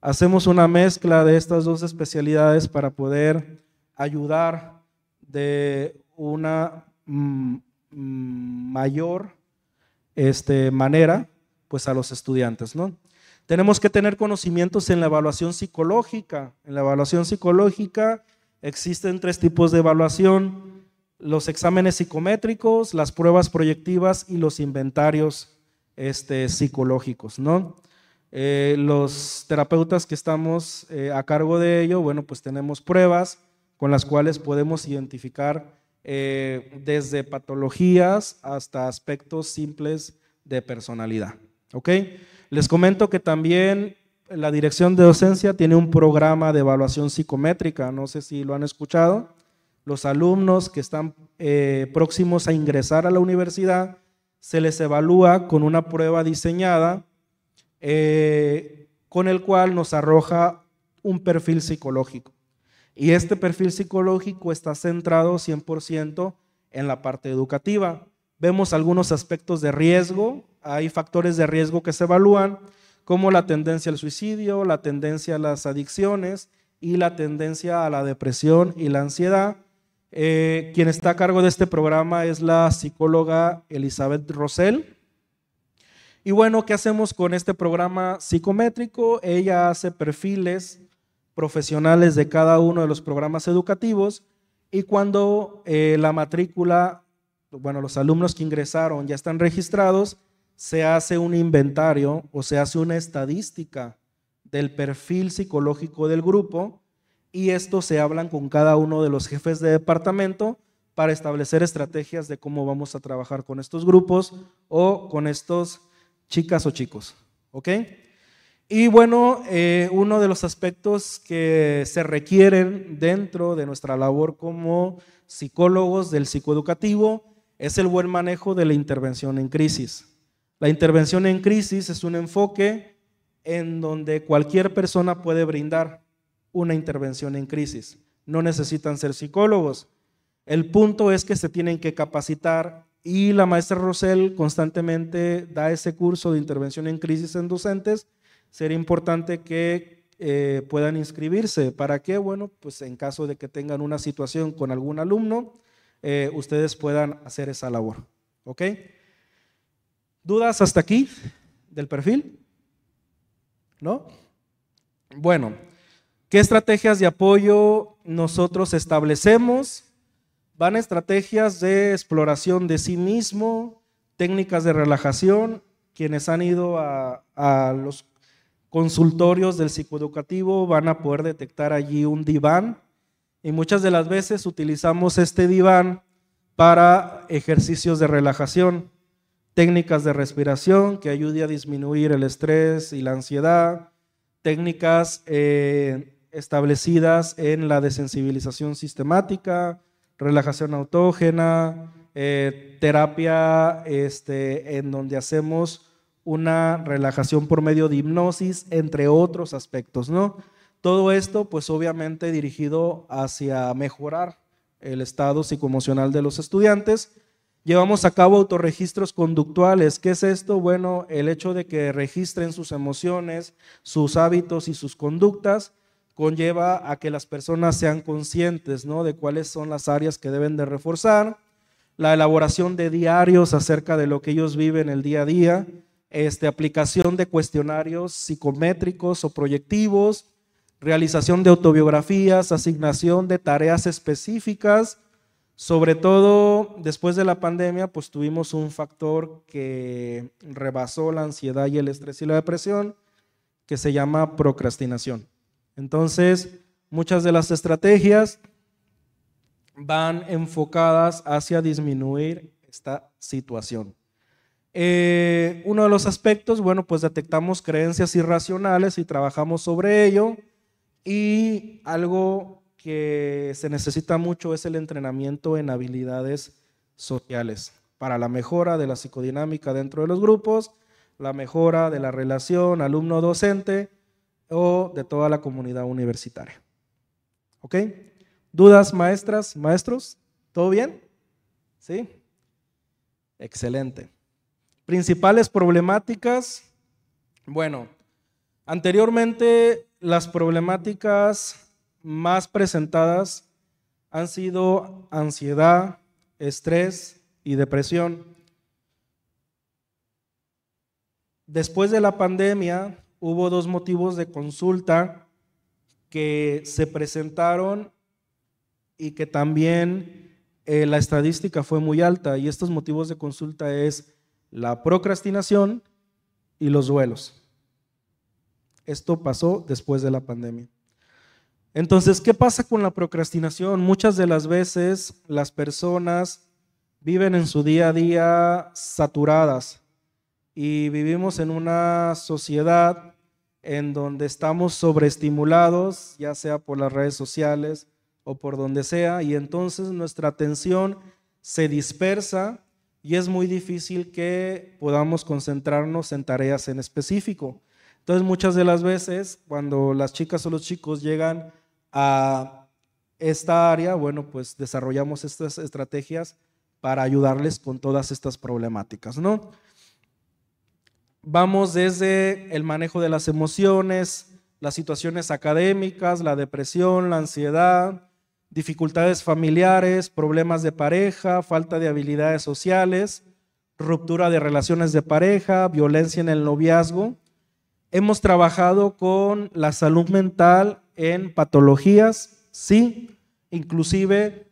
Hacemos una mezcla de estas dos especialidades para poder ayudar de una mm, mm, mayor este, manera pues a los estudiantes, ¿no? Tenemos que tener conocimientos en la evaluación psicológica. En la evaluación psicológica existen tres tipos de evaluación, los exámenes psicométricos, las pruebas proyectivas y los inventarios este, psicológicos. Eh, los terapeutas que estamos eh, a cargo de ello, bueno, pues tenemos pruebas con las cuales podemos identificar eh, desde patologías hasta aspectos simples de personalidad. ¿Ok? Les comento que también la dirección de docencia tiene un programa de evaluación psicométrica, no sé si lo han escuchado. Los alumnos que están eh, próximos a ingresar a la universidad se les evalúa con una prueba diseñada eh, con el cual nos arroja un perfil psicológico. Y este perfil psicológico está centrado 100% en la parte educativa. Vemos algunos aspectos de riesgo hay factores de riesgo que se evalúan, como la tendencia al suicidio, la tendencia a las adicciones y la tendencia a la depresión y la ansiedad. Eh, quien está a cargo de este programa es la psicóloga Elizabeth Rosell. Y bueno, ¿qué hacemos con este programa psicométrico? Ella hace perfiles profesionales de cada uno de los programas educativos y cuando eh, la matrícula, bueno, los alumnos que ingresaron ya están registrados, se hace un inventario o se hace una estadística del perfil psicológico del grupo y esto se hablan con cada uno de los jefes de departamento para establecer estrategias de cómo vamos a trabajar con estos grupos o con estos chicas o chicos. Y bueno, eh, uno de los aspectos que se requieren dentro de nuestra labor como psicólogos del psicoeducativo es el buen manejo de la intervención en crisis. La intervención en crisis es un enfoque en donde cualquier persona puede brindar una intervención en crisis. No necesitan ser psicólogos. El punto es que se tienen que capacitar y la maestra Rosell constantemente da ese curso de intervención en crisis en docentes. Sería importante que eh, puedan inscribirse. ¿Para qué? Bueno, pues en caso de que tengan una situación con algún alumno, eh, ustedes puedan hacer esa labor. ¿Ok? ¿Dudas hasta aquí del perfil? ¿No? Bueno, ¿qué estrategias de apoyo nosotros establecemos? Van estrategias de exploración de sí mismo, técnicas de relajación. Quienes han ido a, a los consultorios del psicoeducativo van a poder detectar allí un diván y muchas de las veces utilizamos este diván para ejercicios de relajación técnicas de respiración que ayude a disminuir el estrés y la ansiedad, técnicas eh, establecidas en la desensibilización sistemática, relajación autógena, eh, terapia este, en donde hacemos una relajación por medio de hipnosis, entre otros aspectos, ¿no? Todo esto, pues obviamente dirigido hacia mejorar el estado psicoemocional de los estudiantes, Llevamos a cabo autorregistros conductuales. ¿Qué es esto? Bueno, el hecho de que registren sus emociones, sus hábitos y sus conductas conlleva a que las personas sean conscientes ¿no? de cuáles son las áreas que deben de reforzar. La elaboración de diarios acerca de lo que ellos viven el día a día. Este, aplicación de cuestionarios psicométricos o proyectivos. Realización de autobiografías, asignación de tareas específicas sobre todo después de la pandemia, pues tuvimos un factor que rebasó la ansiedad y el estrés y la depresión, que se llama procrastinación. Entonces, muchas de las estrategias van enfocadas hacia disminuir esta situación. Eh, uno de los aspectos, bueno, pues detectamos creencias irracionales y trabajamos sobre ello. Y algo que se necesita mucho es el entrenamiento en habilidades sociales para la mejora de la psicodinámica dentro de los grupos, la mejora de la relación alumno-docente o de toda la comunidad universitaria. ¿Ok? ¿Dudas, maestras, maestros? ¿Todo bien? ¿Sí? Excelente. Principales problemáticas. Bueno, anteriormente las problemáticas más presentadas han sido ansiedad, estrés y depresión. Después de la pandemia hubo dos motivos de consulta que se presentaron y que también eh, la estadística fue muy alta y estos motivos de consulta es la procrastinación y los duelos. Esto pasó después de la pandemia. Entonces, ¿qué pasa con la procrastinación? Muchas de las veces las personas viven en su día a día saturadas y vivimos en una sociedad en donde estamos sobreestimulados, ya sea por las redes sociales o por donde sea, y entonces nuestra atención se dispersa y es muy difícil que podamos concentrarnos en tareas en específico. Entonces muchas de las veces cuando las chicas o los chicos llegan a esta área, bueno, pues desarrollamos estas estrategias para ayudarles con todas estas problemáticas, ¿no? Vamos desde el manejo de las emociones, las situaciones académicas, la depresión, la ansiedad, dificultades familiares, problemas de pareja, falta de habilidades sociales, ruptura de relaciones de pareja, violencia en el noviazgo. Hemos trabajado con la salud mental en patologías, sí, inclusive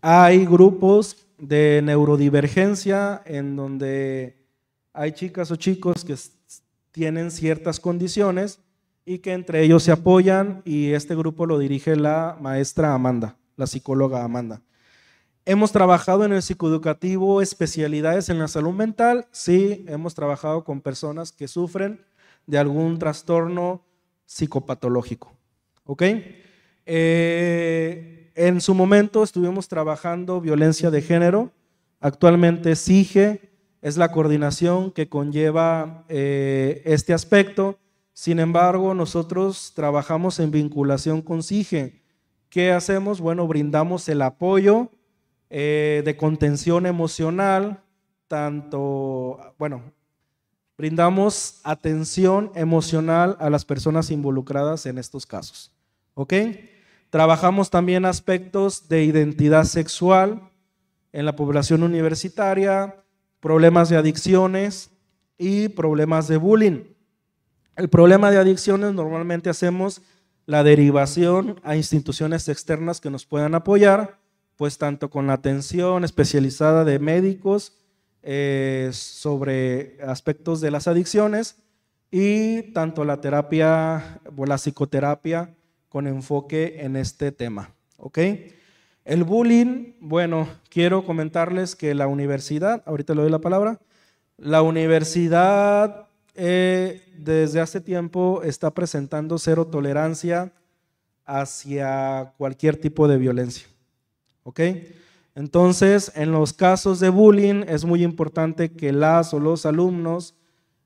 hay grupos de neurodivergencia en donde hay chicas o chicos que tienen ciertas condiciones y que entre ellos se apoyan y este grupo lo dirige la maestra Amanda, la psicóloga Amanda. Hemos trabajado en el psicoeducativo especialidades en la salud mental, sí, hemos trabajado con personas que sufren de algún trastorno psicopatológico. ¿Ok? Eh, en su momento estuvimos trabajando violencia de género. Actualmente SIGE es la coordinación que conlleva eh, este aspecto. Sin embargo, nosotros trabajamos en vinculación con SIGE. ¿Qué hacemos? Bueno, brindamos el apoyo eh, de contención emocional, tanto, bueno, brindamos atención emocional a las personas involucradas en estos casos. ¿Ok? Trabajamos también aspectos de identidad sexual en la población universitaria, problemas de adicciones y problemas de bullying. El problema de adicciones normalmente hacemos la derivación a instituciones externas que nos puedan apoyar, pues tanto con la atención especializada de médicos eh, sobre aspectos de las adicciones y tanto la terapia o la psicoterapia con enfoque en este tema. El bullying, bueno, quiero comentarles que la universidad, ahorita le doy la palabra, la universidad eh, desde hace tiempo está presentando cero tolerancia hacia cualquier tipo de violencia. ¿Ok? Entonces, en los casos de bullying es muy importante que las o los alumnos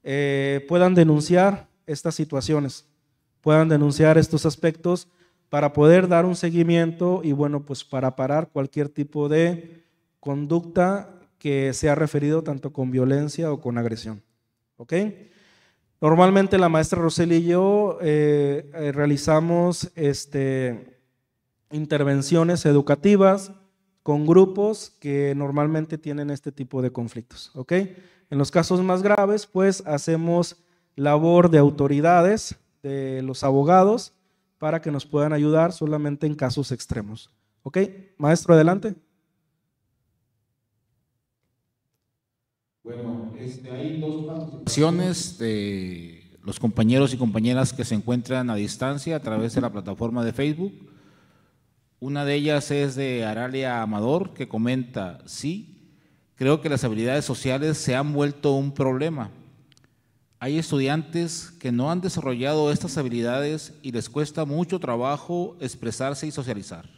eh, puedan denunciar estas situaciones puedan denunciar estos aspectos para poder dar un seguimiento y bueno, pues para parar cualquier tipo de conducta que sea referido tanto con violencia o con agresión. ¿Ok? Normalmente la maestra Roseli y yo eh, eh, realizamos este, intervenciones educativas con grupos que normalmente tienen este tipo de conflictos. ¿ok? En los casos más graves, pues hacemos labor de autoridades de los abogados para que nos puedan ayudar solamente en casos extremos. ¿Ok? Maestro, adelante. Bueno, este, hay dos participaciones de los compañeros y compañeras que se encuentran a distancia a través de la plataforma de Facebook. Una de ellas es de Aralia Amador, que comenta, sí, creo que las habilidades sociales se han vuelto un problema hay estudiantes que no han desarrollado estas habilidades y les cuesta mucho trabajo expresarse y socializar.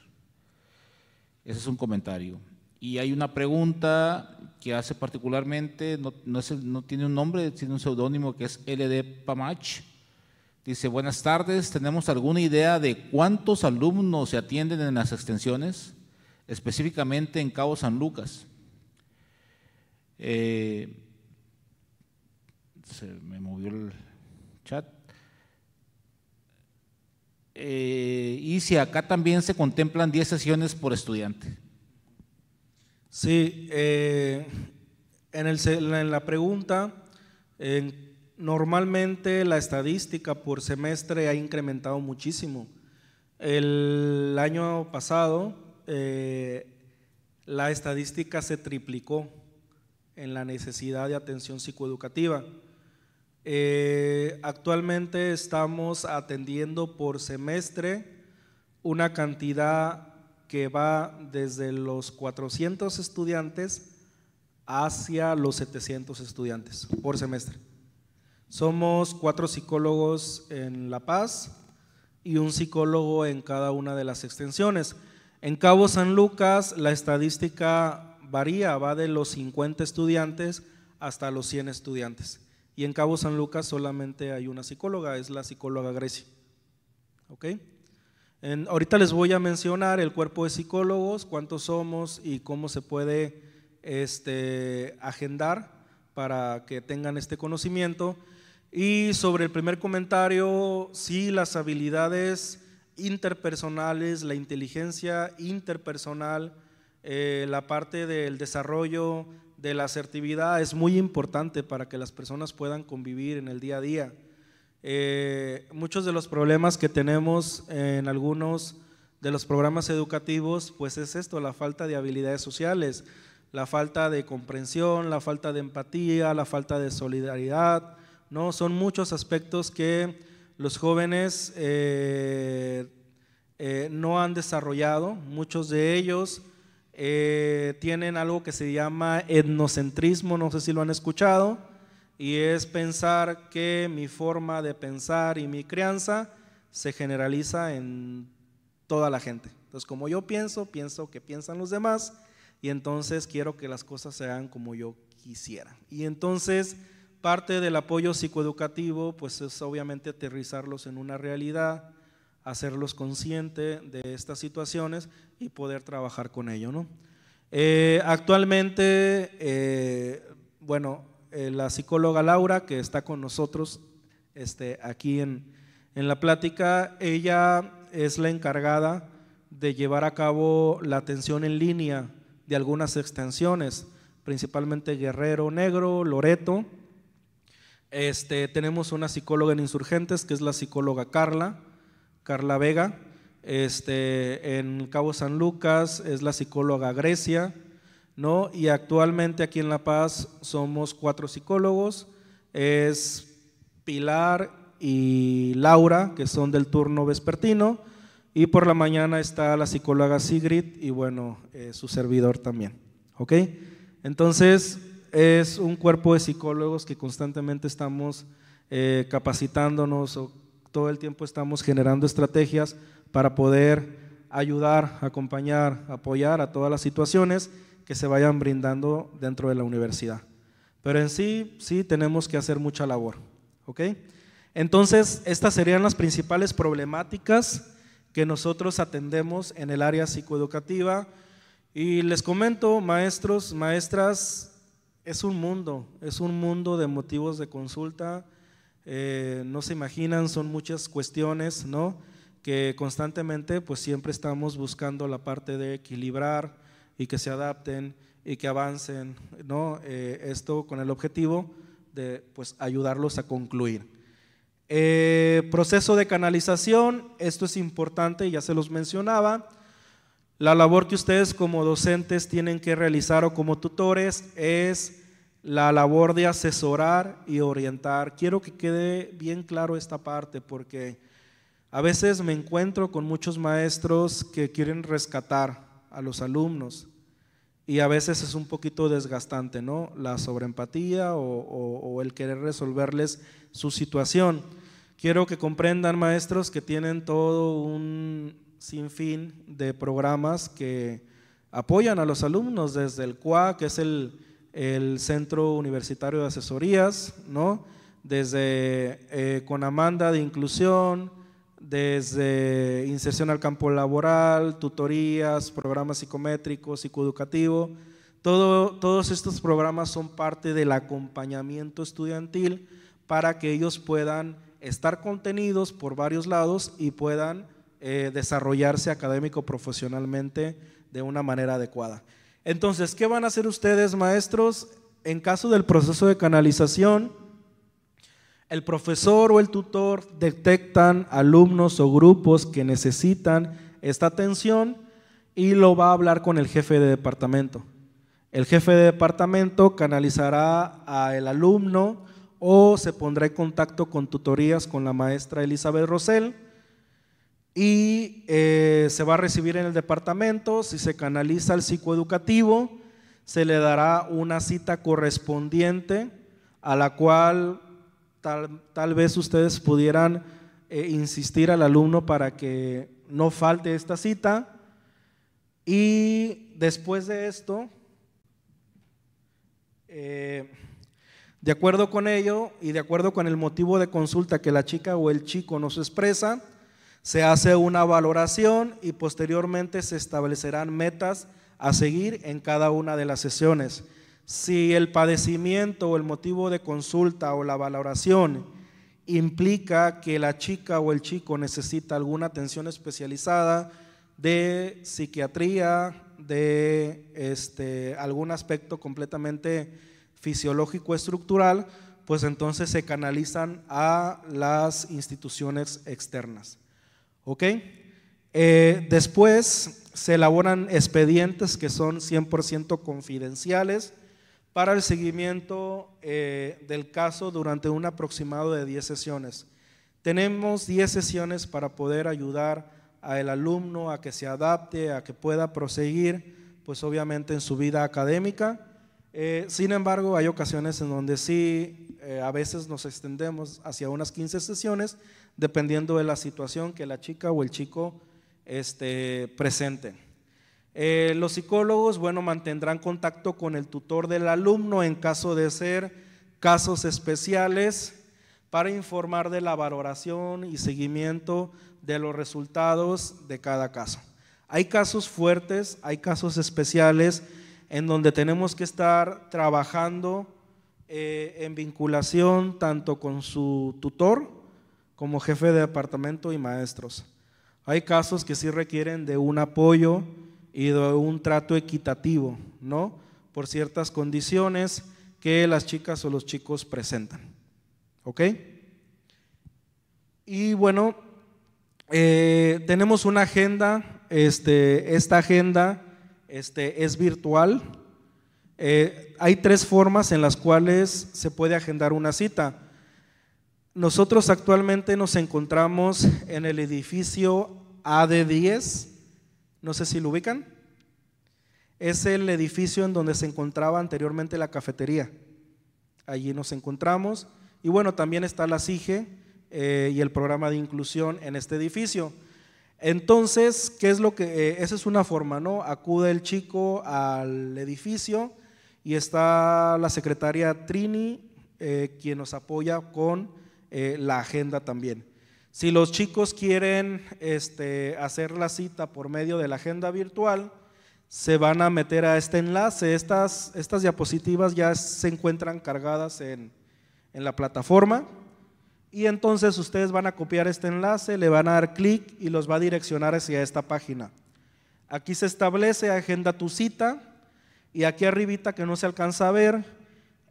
Ese es un comentario. Y hay una pregunta que hace particularmente, no, tiene un nombre, tiene un seudónimo que es LD Pamach. Dice, buenas tardes, ¿tenemos alguna idea de cuántos alumnos se atienden en las extensiones, específicamente en Cabo San Lucas? Eh, me movió el chat. Eh, y si acá también se contemplan 10 sesiones por estudiante. Sí, eh, en, la pregunta, normalmente la estadística por semestre ha incrementado muchísimo. El año pasado eh, la estadística se triplicó en la necesidad de atención psicoeducativa. Eh, actualmente estamos atendiendo por semestre una cantidad que va desde los 400 estudiantes hacia los 700 estudiantes por semestre. Somos cuatro psicólogos en La Paz y un psicólogo en cada una de las extensiones. En Cabo San Lucas la estadística varía, va de los 50 estudiantes hasta los 100 estudiantes. Y en Cabo San Lucas solamente hay una psicóloga, es la psicóloga Grecia. ¿Ok? ahorita les voy a mencionar el cuerpo de psicólogos, cuántos somos y cómo se puede este, agendar para que tengan este conocimiento. Y sobre el primer comentario, sí, las habilidades interpersonales, la inteligencia interpersonal, eh, la parte del desarrollo de la asertividad es muy importante para que las personas puedan convivir en el día a día. Eh, muchos de los problemas que tenemos en algunos de los programas educativos, pues es esto, la falta de habilidades sociales, la falta de comprensión, la falta de empatía, la falta de solidaridad, ¿no? Son muchos aspectos que los jóvenes eh, eh, no han desarrollado, muchos de ellos eh, tienen algo que se llama etnocentrismo, no sé si lo han escuchado, y es pensar que mi forma de pensar y mi crianza se generaliza en toda la gente. Entonces, como yo pienso, pienso que piensan los demás, y entonces quiero que las cosas sean como yo quisiera. Y entonces, parte del apoyo psicoeducativo, pues es obviamente aterrizarlos en una realidad, hacerlos consciente de estas situaciones y poder trabajar con ello. ¿no? Eh, actualmente, eh, bueno, eh, la psicóloga Laura, que está con nosotros este, aquí en, la plática, ella es la encargada de llevar a cabo la atención en línea de algunas extensiones, principalmente Guerrero Negro, Loreto. Este, tenemos una psicóloga en Insurgentes, que es la psicóloga Carla, Carla Vega. Este, en Cabo San Lucas es la psicóloga Grecia, ¿no? Y actualmente aquí en La Paz somos cuatro psicólogos, es Pilar y Laura, que son del turno vespertino, y por la mañana está la psicóloga Sigrid y bueno, eh, su servidor también, ¿ok? Entonces, es un cuerpo de psicólogos que constantemente estamos eh, capacitándonos o todo el tiempo estamos generando estrategias para poder ayudar, acompañar, apoyar a todas las situaciones que se vayan brindando dentro de la universidad. Pero en sí, sí tenemos que hacer mucha labor. Entonces, estas serían las principales problemáticas que nosotros atendemos en el área psicoeducativa. Y les comento, maestros, maestras, es un mundo, es un mundo de motivos de consulta. Eh, no se imaginan, son muchas cuestiones, ¿no? que constantemente pues siempre estamos buscando la parte de equilibrar y que se adapten y que avancen, ¿no? Eh, esto con el objetivo de pues ayudarlos a concluir. Eh, proceso de canalización, esto es importante, ya se los mencionaba. La labor que ustedes como docentes tienen que realizar o como tutores es la labor de asesorar y orientar. Quiero que quede bien claro esta parte porque a veces me encuentro con muchos maestros que quieren rescatar a los alumnos y a veces es un poquito desgastante, ¿no? La sobreempatía o, el querer resolverles su situación. Quiero que comprendan, maestros, que tienen todo un sinfín de programas que apoyan a los alumnos desde el CUA, que es el, Centro Universitario de Asesorías, ¿no? desde eh, Amanda de Inclusión, desde inserción al campo laboral, tutorías, programas psicométricos, psicoeducativo. todos estos programas son parte del acompañamiento estudiantil para que ellos puedan estar contenidos por varios lados y puedan eh, desarrollarse académico profesionalmente de una manera adecuada. Entonces, ¿qué van a hacer ustedes, maestros? En caso del proceso de canalización, el profesor o el tutor detectan alumnos o grupos que necesitan esta atención y lo va a hablar con el jefe de departamento. El jefe de departamento canalizará al alumno o se pondrá en contacto con tutorías con la maestra Elizabeth Rosell y eh, se va a recibir en el departamento. Si se canaliza al psicoeducativo, se le dará una cita correspondiente a la cual tal, vez ustedes pudieran eh, insistir al alumno para que no falte esta cita. Y después de esto, eh, de acuerdo con ello y de acuerdo con el motivo de consulta que la chica o el chico nos expresa, se hace una valoración y posteriormente se establecerán metas a seguir en cada una de las sesiones si el padecimiento o el motivo de consulta o la valoración implica que la chica o el chico necesita alguna atención especializada de psiquiatría, de este, algún aspecto completamente fisiológico estructural, pues entonces se canalizan a las instituciones externas. ¿Ok? Eh, después se elaboran expedientes que son 100% confidenciales para el seguimiento eh, del caso durante un aproximado de 10 sesiones. Tenemos 10 sesiones para poder ayudar al alumno a que se adapte, a que pueda proseguir, pues obviamente en su vida académica. Eh, sin embargo, hay ocasiones en donde sí, eh, a veces nos extendemos hacia unas 15 sesiones, dependiendo de la situación que la chica o el chico este, presenten. Eh, los psicólogos, bueno, mantendrán contacto con el tutor del alumno en caso de ser casos especiales para informar de la valoración y seguimiento de los resultados de cada caso. Hay casos fuertes, hay casos especiales en donde tenemos que estar trabajando eh, en vinculación tanto con su tutor como jefe de departamento y maestros. Hay casos que sí requieren de un apoyo, y de un trato equitativo, ¿no? Por ciertas condiciones que las chicas o los chicos presentan. ¿Ok? Y bueno, eh, tenemos una agenda, este, esta agenda este, es virtual. Eh, hay tres formas en las cuales se puede agendar una cita. Nosotros actualmente nos encontramos en el edificio AD10, no sé si lo ubican. Es el edificio en donde se encontraba anteriormente la cafetería. Allí nos encontramos. Y bueno, también está la SIGE eh, y el programa de inclusión en este edificio. Entonces, ¿qué es lo que? Eh, esa es una forma, ¿no? Acude el chico al edificio y está la secretaria Trini, eh, quien nos apoya con la agenda también. Si los chicos quieren este, hacer la cita por medio de la agenda virtual, se van a meter a este enlace. Estas, diapositivas ya se encuentran cargadas en, la plataforma. Y entonces ustedes van a copiar este enlace, le van a dar clic y los va a direccionar hacia esta página. Aquí se establece agenda tu cita y aquí arribita que no se alcanza a ver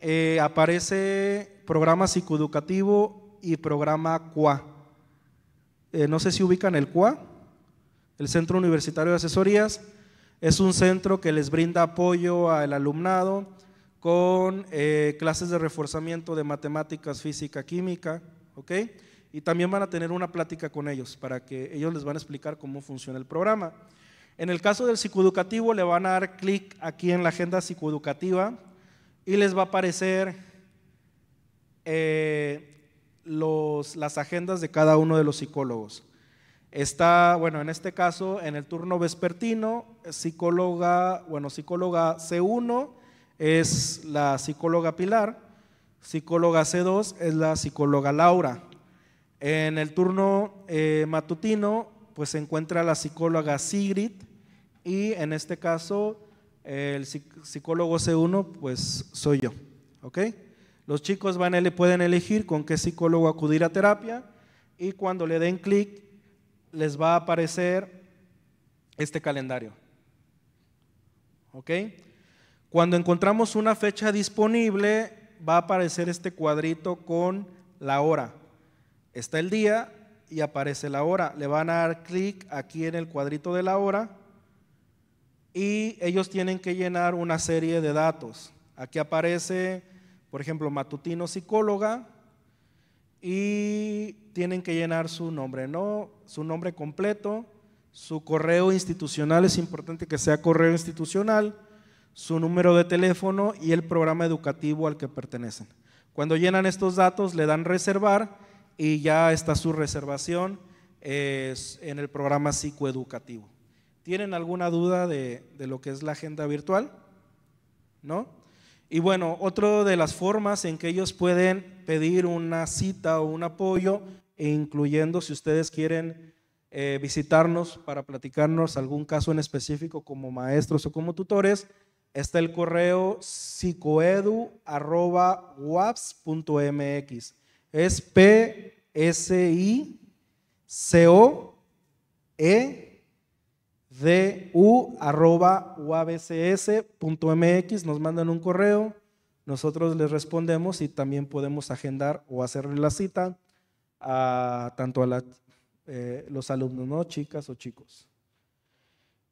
eh, aparece programa psicoeducativo y programa QUA. Eh, no sé si ubican el CUA, el Centro Universitario de Asesorías, es un centro que les brinda apoyo al alumnado con eh, clases de reforzamiento de matemáticas, física, química, ¿ok? Y también van a tener una plática con ellos para que ellos les van a explicar cómo funciona el programa. En el caso del psicoeducativo, le van a dar clic aquí en la agenda psicoeducativa y les va a aparecer eh, las agendas de cada uno de los psicólogos. Está, bueno, en este caso, en el turno vespertino, psicóloga, bueno, psicóloga C1 es la psicóloga Pilar, psicóloga C2 es la psicóloga Laura. En el turno eh, matutino, pues se encuentra la psicóloga Sigrid y en este caso el psicólogo C1, pues soy yo, ¿ok? Los chicos van a le pueden elegir con qué psicólogo acudir a terapia y cuando le den clic les va a aparecer este calendario. ¿Ok? Cuando encontramos una fecha disponible va a aparecer este cuadrito con la hora. Está el día y aparece la hora. Le van a dar clic aquí en el cuadrito de la hora y ellos tienen que llenar una serie de datos. Aquí aparece por ejemplo, matutino psicóloga, y tienen que llenar su nombre, ¿no? Su nombre completo, su correo institucional, es importante que sea correo institucional, su número de teléfono y el programa educativo al que pertenecen. Cuando llenan estos datos, le dan reservar y ya está su reservación eh, en el programa psicoeducativo. ¿Tienen alguna duda de, de lo que es la agenda virtual? ¿No? Y bueno, otra de las formas en que ellos pueden pedir una cita o un apoyo, e incluyendo si ustedes quieren eh, visitarnos para platicarnos algún caso en específico como maestros o como tutores, está el correo psicoedu.waps.mx. Es P-S-I-C-O-E du.uabcs.mx, nos mandan un correo, nosotros les respondemos y también podemos agendar o hacerle la cita a tanto a eh, los alumnos, ¿no? Chicas o chicos.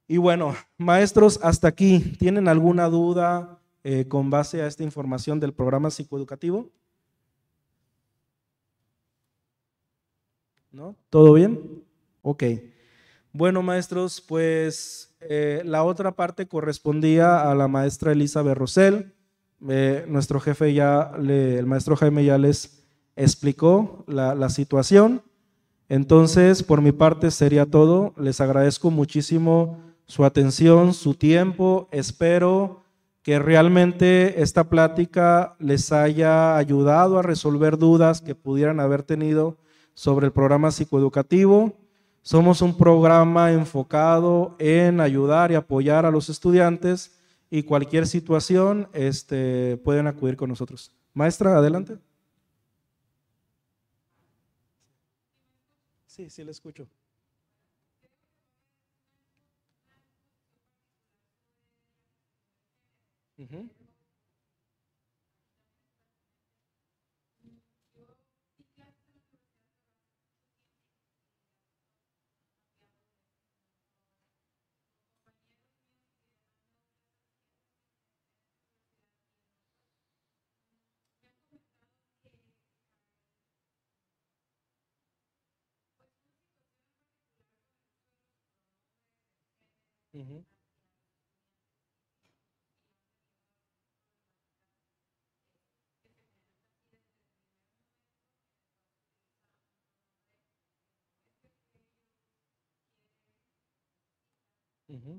Y bueno, maestros, hasta aquí. ¿Tienen alguna duda eh, con base a esta información del programa psicoeducativo? ¿No? ¿Todo bien? Ok. Bueno, maestros, pues eh, la otra parte correspondía a la maestra Elizabeth Rosell. Eh, nuestro jefe ya, el maestro Jaime ya les explicó la, la situación. Entonces, por mi parte sería todo. Les agradezco muchísimo su atención, su tiempo. Espero que realmente esta plática les haya ayudado a resolver dudas que pudieran haber tenido sobre el programa psicoeducativo. Somos un programa enfocado en ayudar y apoyar a los estudiantes y cualquier situación este, pueden acudir con nosotros. Maestra, adelante. Sí, sí, le escucho. Mm-hmm. Mm-hmm.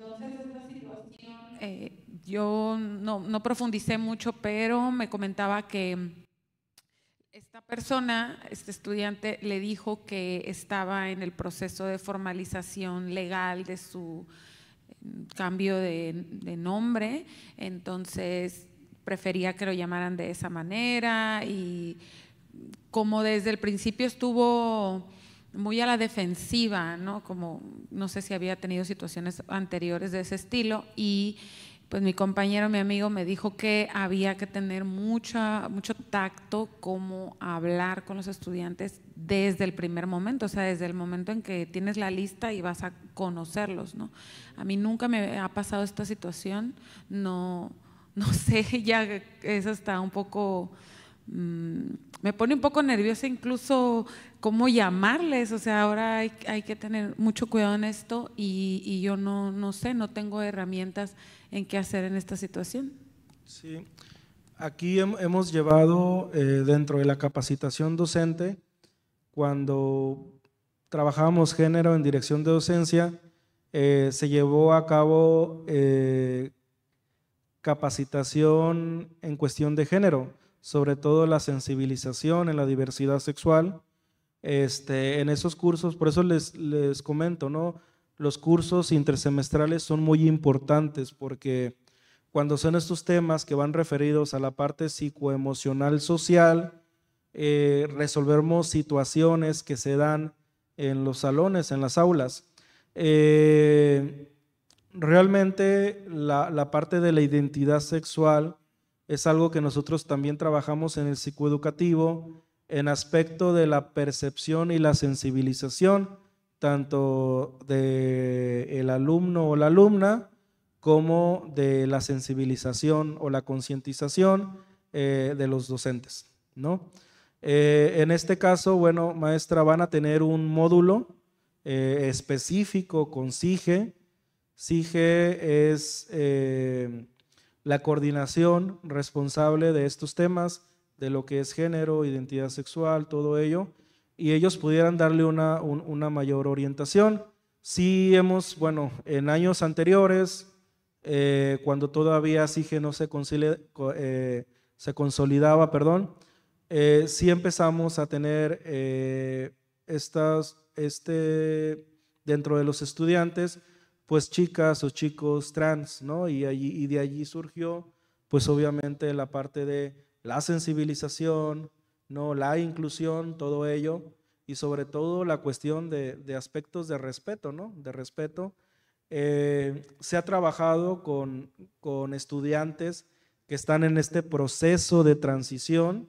Entonces, esta situación, eh, yo no, profundicé mucho, pero me comentaba que esta persona, este estudiante, le dijo que estaba en el proceso de formalización legal de su cambio de nombre, entonces prefería que lo llamaran de esa manera y como desde el principio estuvo muy a la defensiva, ¿no? Como no sé si había tenido situaciones anteriores de ese estilo y pues mi compañero, mi amigo me dijo que había que tener mucha, mucho tacto como hablar con los estudiantes desde el primer momento, o sea, desde el momento en que tienes la lista y vas a conocerlos, ¿no? A mí nunca me ha pasado esta situación, no, no sé, ya eso está un poco Mm, me pone un poco nerviosa incluso cómo llamarles, o sea, ahora hay, que tener mucho cuidado en esto y, yo no, sé, no tengo herramientas en qué hacer en esta situación. Sí, aquí hemos llevado eh, dentro de la capacitación docente, cuando trabajábamos género en dirección de docencia, eh, se llevó a cabo eh, capacitación en cuestión de género sobre todo la sensibilización en la diversidad sexual. Este, en esos cursos, por eso les, les comento, ¿no? los cursos intersemestrales son muy importantes porque cuando son estos temas que van referidos a la parte psicoemocional social, eh, resolvermos situaciones que se dan en los salones, en las aulas. Eh, realmente la, la, parte de la identidad sexual es algo que nosotros también trabajamos en el psicoeducativo, en aspecto de la percepción y la sensibilización, tanto de el alumno o la alumna, como de la sensibilización o la concientización eh, de los docentes. ¿no? Eh, en este caso, bueno, maestra, van a tener un módulo eh, específico con SIGE. SIGE es la coordinación responsable de estos temas, de lo que es género, identidad sexual, todo ello, y ellos pudieran darle una, una mayor orientación. Sí hemos, bueno, en años anteriores, eh, cuando todavía SIGE no se, eh, se consolidaba, perdón, eh, sí empezamos a tener estas, este, dentro de los estudiantes, pues chicas o chicos trans, ¿no? Y, allí, de allí surgió pues obviamente la parte de la sensibilización, ¿no? La inclusión, todo ello, y sobre todo la cuestión de, aspectos de respeto, ¿no? De respeto. Eh, se ha trabajado con, con estudiantes que están en este proceso de transición,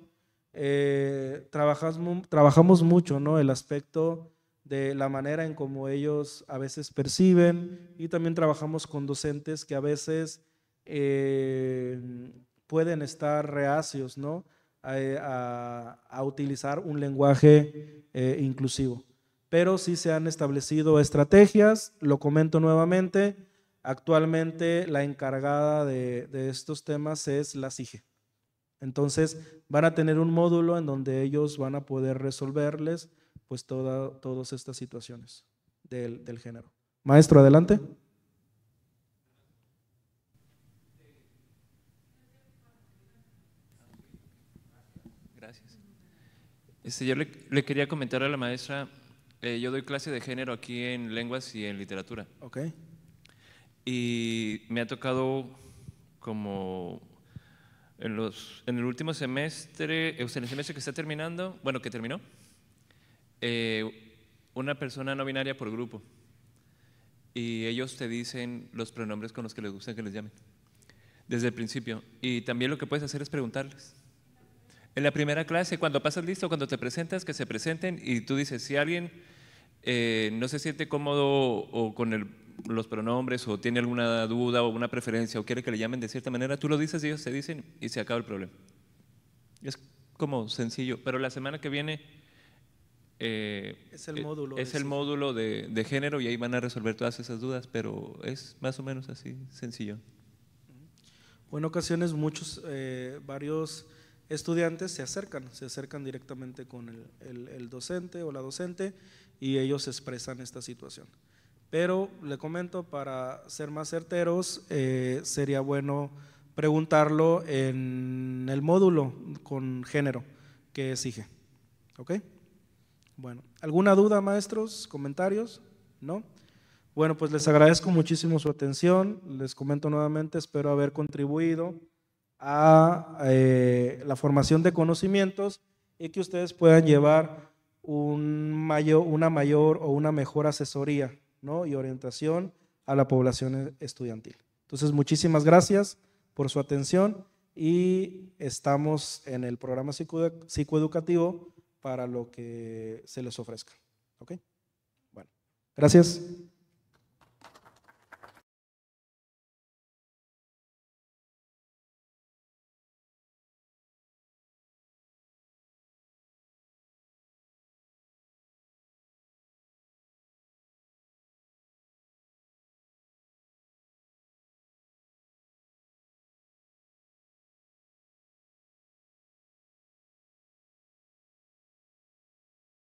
eh, trabajamos, mucho ¿no? el aspecto de la manera en como ellos a veces perciben y también trabajamos con docentes que a veces eh, pueden estar reacios eh, a, utilizar un lenguaje eh, inclusivo. Pero sí se han establecido estrategias, lo comento nuevamente, actualmente la encargada de, de estos temas es la CIGE. Entonces van a tener un módulo en donde ellos van a poder resolverles pues todas estas situaciones del, género. Maestro, adelante. Gracias. Este, yo le, quería comentar a la maestra, eh, yo doy clase de género aquí en lenguas y en literatura. Ok. Y me ha tocado como en, los, en el último semestre, eh, en el semestre que está terminando, bueno, que terminó, eh, una persona no binaria por grupo y ellos te dicen los pronombres con los que les gusta que les llamen desde el principio. Y también lo que puedes hacer es preguntarles. En la primera clase, cuando pasas listo, cuando te presentas, que se presenten y tú dices, si alguien eh, no se siente cómodo o con los pronombres o tiene alguna duda o una preferencia o quiere que le llamen de cierta manera, tú lo dices, y ellos te dicen y se acaba el problema. Es como sencillo, pero la semana que viene eh, es el eh, módulo. de, género y ahí van a resolver todas esas dudas, pero es más o menos así, sencillo. en ocasiones muchos, eh, varios estudiantes se acercan, se acercan directamente con el, docente o la docente y ellos expresan esta situación. Pero le comento, para ser más certeros, sería bueno preguntarlo en el módulo con género que exige. ¿Ok? Bueno, ¿alguna duda, maestros? ¿Comentarios? ¿No? Bueno, pues les agradezco muchísimo su atención. Les comento nuevamente, espero haber contribuido a eh, la formación de conocimientos y que ustedes puedan llevar un mayor, una mayor o una mejor asesoría y orientación a la población e-, estudiantil. Entonces, muchísimas gracias por su atención y estamos en el programa psicoeducativo para lo que se les ofrezca. ¿Ok? Bueno, gracias.